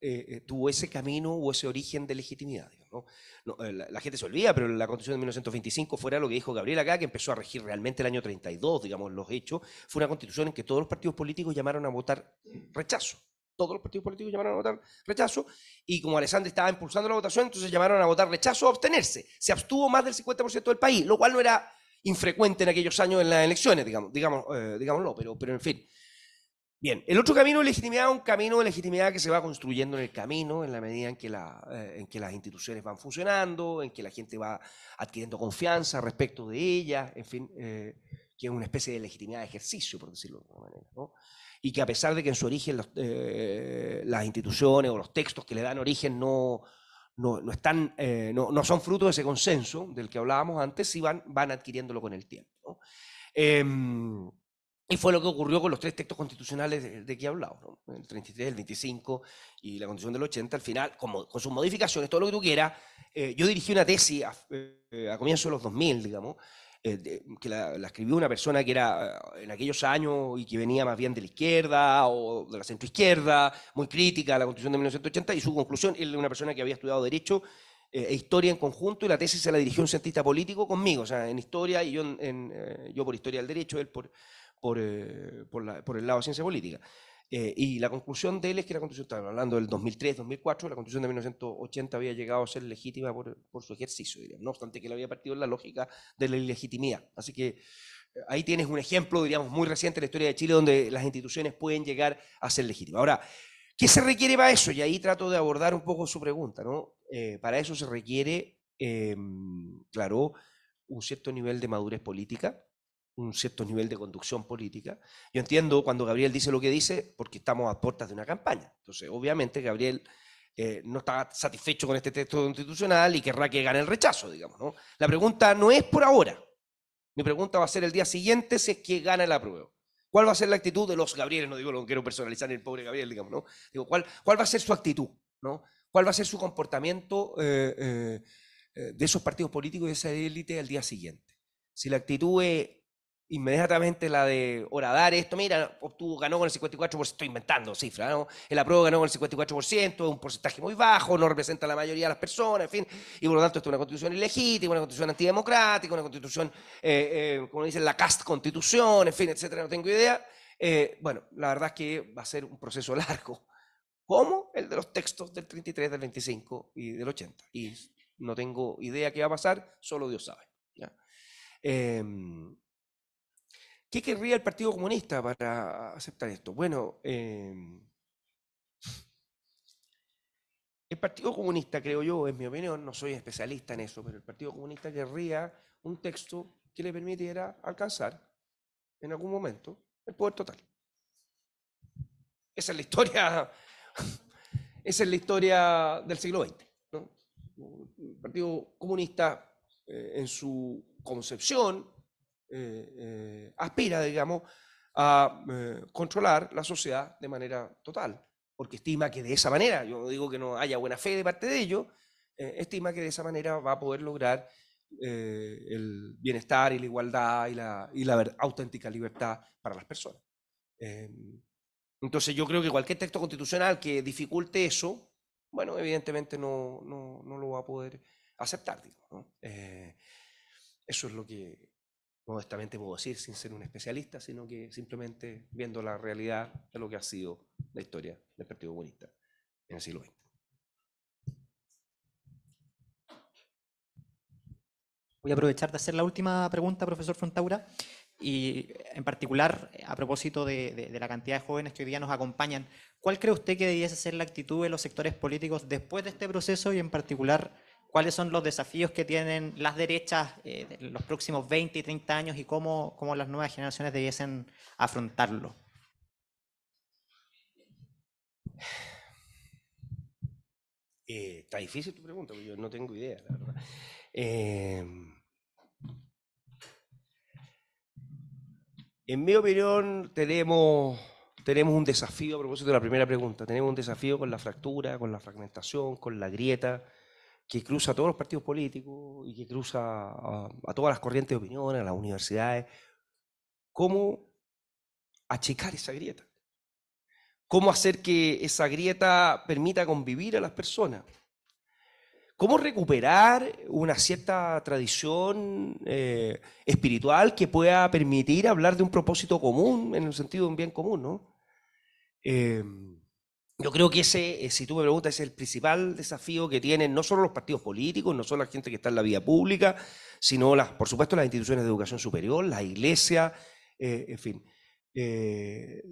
eh, eh, tuvo ese camino o ese origen de legitimidad. Eh, la, gente se olvida, pero la constitución de 1925 fuera lo que dijo Gabriel acá, que empezó a regir realmente el año 32, digamos, los hechos, fue una constitución en que todos los partidos políticos llamaron a votar rechazo todos los partidos políticos llamaron a votar rechazo, y como Alessandri estaba impulsando la votación, entonces llamaron a votar rechazo a abstenerse. Se abstuvo más del 50% del país, lo cual no era infrecuente en aquellos años en las elecciones, digamos, digamos, eh, digámoslo, pero, pero en fin. Bien, el otro camino de legitimidad es un camino de legitimidad que se va construyendo en el camino, en la medida en que, la, eh, en que las instituciones van funcionando, en que la gente va adquiriendo confianza respecto de ellas, en fin, eh, que es una especie de legitimidad de ejercicio, por decirlo de alguna manera. ¿no? y que a pesar de que en su origen eh, las instituciones o los textos que le dan origen no, no, no están, eh, no, son fruto de ese consenso del que hablábamos antes, sí van, van adquiriéndolo con el tiempo. Em, y fue lo que ocurrió con los tres textos constitucionales de, que he hablado, el 33, el 25 y la constitución del 80, al final, con, con sus modificaciones, todo lo que tú quieras. Eh, yo dirigí una tesis a, a comienzos de los 2000, digamos, eh, que la, escribió una persona que era eh, en aquellos años y que venía más bien de la izquierda o de la centroizquierda, muy crítica a la Constitución de 1980, y su conclusión, él era una persona que había estudiado Derecho eh, e Historia en conjunto, y la tesis se la dirigió un cientista político conmigo, o sea, en Historia, y yo, en, yo por Historia del Derecho, él por, por, por, por el lado de Ciencia Política. Eh, y la conclusión de él es que la Constitución, estamos hablando del 2003, 2004, la Constitución de 1980 había llegado a ser legítima por, su ejercicio, no obstante que le había partido en la lógica de la ilegitimidad. Así que eh, ahí tienes un ejemplo, diríamos, muy reciente en la historia de Chile, donde las instituciones pueden llegar a ser legítimas. Ahora, ¿qué se requiere para eso? Y ahí trato de abordar un poco su pregunta, eh, para eso se requiere, em, claro, un cierto nivel de madurez política, un cierto nivel de conducción política. Yo entiendo cuando Gabriel dice lo que dice porque estamos a puertas de una campaña. Entonces, obviamente, Gabriel eh, no está satisfecho con este texto constitucional y querrá que gane el rechazo, digamos. ¿no? La pregunta no es por ahora. Mi pregunta va a ser el día siguiente si es que gana el prueba. ¿Cuál va a ser la actitud de los Gabrieles? No digo, lo que quiero personalizar en el pobre Gabriel, digamos, ¿no? Digo, ¿cuál, ¿cuál va a ser su actitud? ¿no? ¿Cuál va a ser su comportamiento eh, eh, de esos partidos políticos y de esa élite al día siguiente? Si la actitud es inmediatamente la de Oradar, esto, mira, obtuvo, ganó con el 54%, estoy inventando cifras, ¿no? El apruebo ganó con el 54%, un porcentaje muy bajo, no representa la mayoría de las personas, en fin, y por lo tanto esto es una constitución ilegítima, una constitución antidemocrática, una constitución, eh, eh, como dicen, la cast constitución, en fin, etcétera, no tengo idea. Eh, bueno, la verdad es que va a ser un proceso largo, como el de los textos del 33, del 25 y del 80. Y no tengo idea qué va a pasar, solo Dios sabe. ¿ya? Em, ¿Qué querría el Partido Comunista para aceptar esto? Bueno, em, el Partido Comunista, creo yo, es mi opinión, no soy especialista en eso, pero el Partido Comunista querría un texto que le permitiera alcanzar en algún momento el poder total. Esa es la historia, (laughs) esa es la historia del siglo XX. El Partido Comunista, eh, en su concepción, eh, eh, aspira, digamos, a eh, controlar la sociedad de manera total, porque estima que de esa manera, yo no digo que no haya buena fe de parte de ellos, estima que de esa manera va a poder lograr el bienestar y la igualdad y la, la auténtica libertad para las personas. Em, entonces yo creo que cualquier texto constitucional que dificulte eso, bueno, evidentemente no, no, no lo va a poder aceptar. ¿no? eso es lo que, modestamente puedo decir, sin ser un especialista, sino que simplemente viendo la realidad de lo que ha sido la historia del Partido Comunista en el siglo XX. Voy a aprovechar de hacer la última pregunta, profesor Frontaura, y en particular a propósito de, de, la cantidad de jóvenes que hoy día nos acompañan. ¿Cuál cree usted que debiese ser la actitud de los sectores políticos después de este proceso y en particular cuáles son los desafíos que tienen las derechas en eh, los próximos 20 y 30 años y cómo, las nuevas generaciones debiesen afrontarlo. Eh, está difícil tu pregunta, porque yo no tengo idea, la verdad. Eh, en mi opinión, tenemos, tenemos un desafío, a propósito de la primera pregunta, tenemos un desafío con la fractura, con la fragmentación, con la grieta, que cruza todos los partidos políticos y que cruza a, todas las corrientes de opinión, a las universidades, cómo achicar esa grieta, cómo hacer que esa grieta permita convivir a las personas, cómo recuperar una cierta tradición eh, espiritual que pueda permitir hablar de un propósito común, en el sentido de un bien común, ¿no? Eh, yo creo que ese, eh, si tú me preguntas, es el principal desafío que tienen no solo los partidos políticos, no solo la gente que está en la vía pública, sino, las, por supuesto, las instituciones de educación superior, la iglesia, eh, en fin. Eh,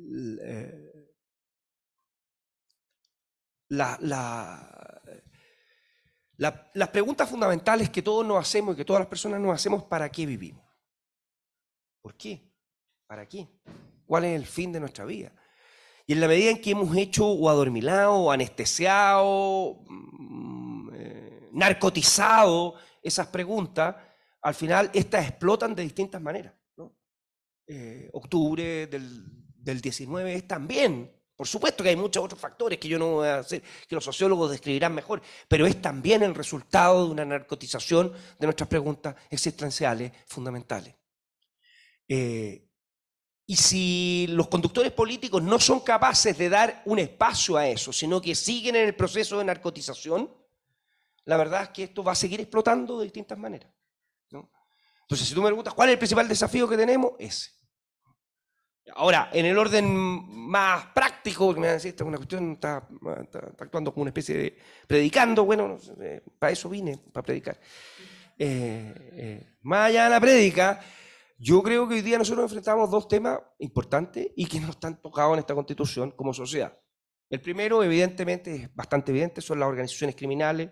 las preguntas fundamentales que todos nos hacemos y que todas las personas nos hacemos, ¿para qué vivimos? ¿Por qué? ¿Para qué? ¿Cuál es el fin de nuestra vida? Y en la medida en que hemos hecho o adormilado, o anestesiado, mm, eh, narcotizado esas preguntas, al final estas explotan de distintas maneras. Eh, octubre del, 19 es también por supuesto que hay muchos otros factores que yo no voy a hacer, que los sociólogos describirán mejor, pero es también el resultado de una narcotización de nuestras preguntas existenciales fundamentales. Eh, y si los conductores políticos no son capaces de dar un espacio a eso, sino que siguen en el proceso de narcotización, la verdad es que esto va a seguir explotando de distintas maneras. Entonces, si tú me preguntas, ¿cuál es el principal desafío que tenemos? Ese. Ahora, en el orden más práctico, porque me van a decir, esta es una cuestión, está, actuando como una especie de predicando, bueno, eh, para eso vine, para predicar. Eh, eh, más allá de la prédica, yo creo que hoy día nosotros enfrentamos dos temas importantes y que no están tocados en esta constitución como sociedad. El primero, evidentemente, es bastante evidente, son las organizaciones criminales,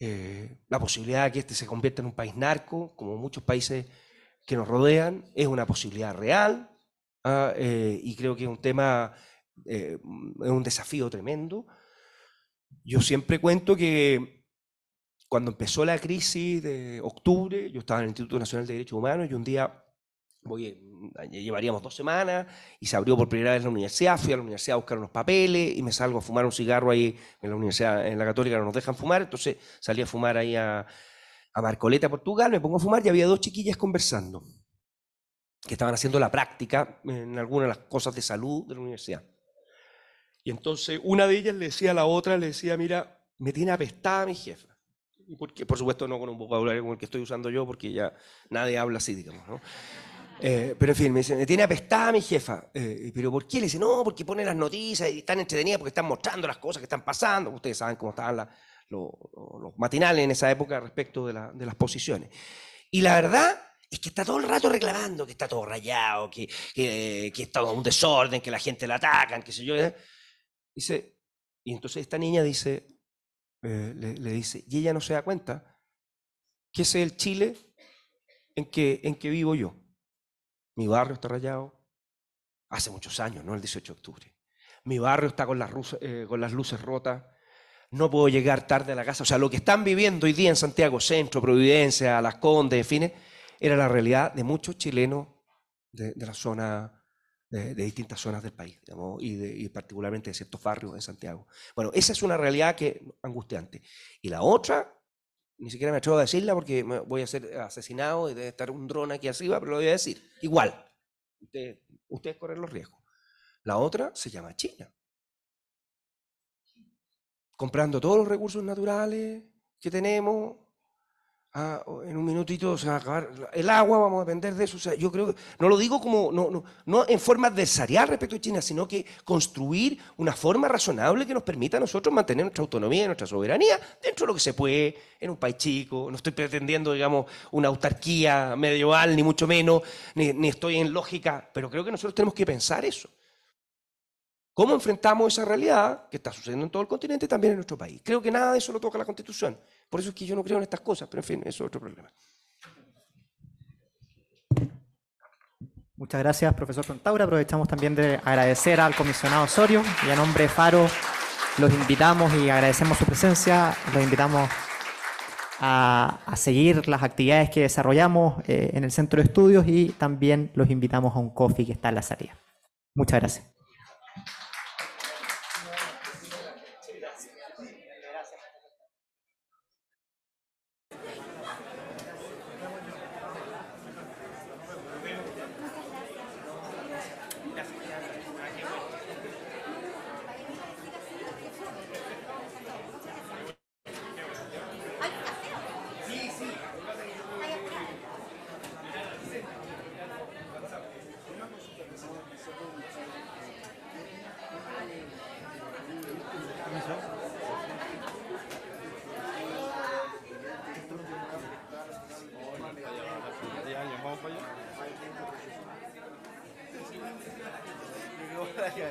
eh, la posibilidad de que este se convierta en un país narco, como muchos países que nos rodean, es una posibilidad real ah, eh, y creo que es un tema, eh, es un desafío tremendo. Yo siempre cuento que cuando empezó la crisis de octubre, yo estaba en el Instituto Nacional de Derechos Humanos y un día, voy, eh, llevaríamos dos semanas y se abrió por primera vez la universidad, fui a la universidad a buscar unos papeles y me salgo a fumar un cigarro ahí en la universidad, en la católica no nos dejan fumar, entonces salí a fumar ahí a, a Marcoleta, Portugal, me pongo a fumar y había dos chiquillas conversando que estaban haciendo la práctica en algunas de las cosas de salud de la universidad. Y entonces una de ellas le decía a la otra, le decía, mira, me tiene apestada mi jefa por supuesto no con un vocabulario como el que estoy usando yo, porque ya nadie habla así, digamos. ¿no? Eh, pero en fin, me dice, me tiene apestada mi jefa. Eh, pero ¿por qué? Le dice, no, porque pone las noticias y están entretenidas porque están mostrando las cosas que están pasando. Ustedes saben cómo estaban los, matinales en esa época respecto de, las posiciones. Y la verdad es que está todo el rato reclamando que está todo rayado, que, que, está todo un desorden, que la gente la atacan, qué sé yo. ¿eh? Dice, y entonces esta niña dice, eh, le, dice, y ella no se da cuenta que ese es el Chile en que, en que vivo yo. Mi barrio está rayado, hace muchos años, no el 18 de octubre. Mi barrio está con las, eh, con las luces rotas, no puedo llegar tarde a la casa. O sea, lo que están viviendo hoy día en Santiago Centro, Providencia, Las Condes, Fines, era la realidad de muchos chilenos de, de la zona de, distintas zonas del país, y, particularmente de ciertos barrios de Santiago. Bueno, esa es una realidad que angustiante. Y la otra, ni siquiera me atrevo a decirla porque voy a ser asesinado y debe estar un dron aquí arriba, pero lo voy a decir. Igual, ustedes, ustedes corren los riesgos. La otra se llama China. Comprando todos los recursos naturales que tenemos, Ah, en un minutito se va a acabar. El agua, vamos a depender de eso. yo creo no lo digo como, no, no, no en forma adversarial respecto a China, sino que construir una forma razonable que nos permita a nosotros mantener nuestra autonomía y nuestra soberanía dentro de lo que se puede en un país chico. No estoy pretendiendo, digamos, una autarquía medieval, ni mucho menos, ni, ni estoy en lógica, pero creo que nosotros tenemos que pensar eso. ¿Cómo enfrentamos esa realidad que está sucediendo en todo el continente y también en nuestro país? Creo que nada de eso lo toca la Constitución. Por eso es que yo no creo en estas cosas, pero en fin, eso es otro problema. Muchas gracias, profesor Contaura. Aprovechamos también de agradecer al comisionado Osorio y a nombre de Faro los invitamos y agradecemos su presencia. Los invitamos a, seguir las actividades que desarrollamos eh, en el centro de estudios y también los invitamos a un coffee que está en la salida. Muchas gracias.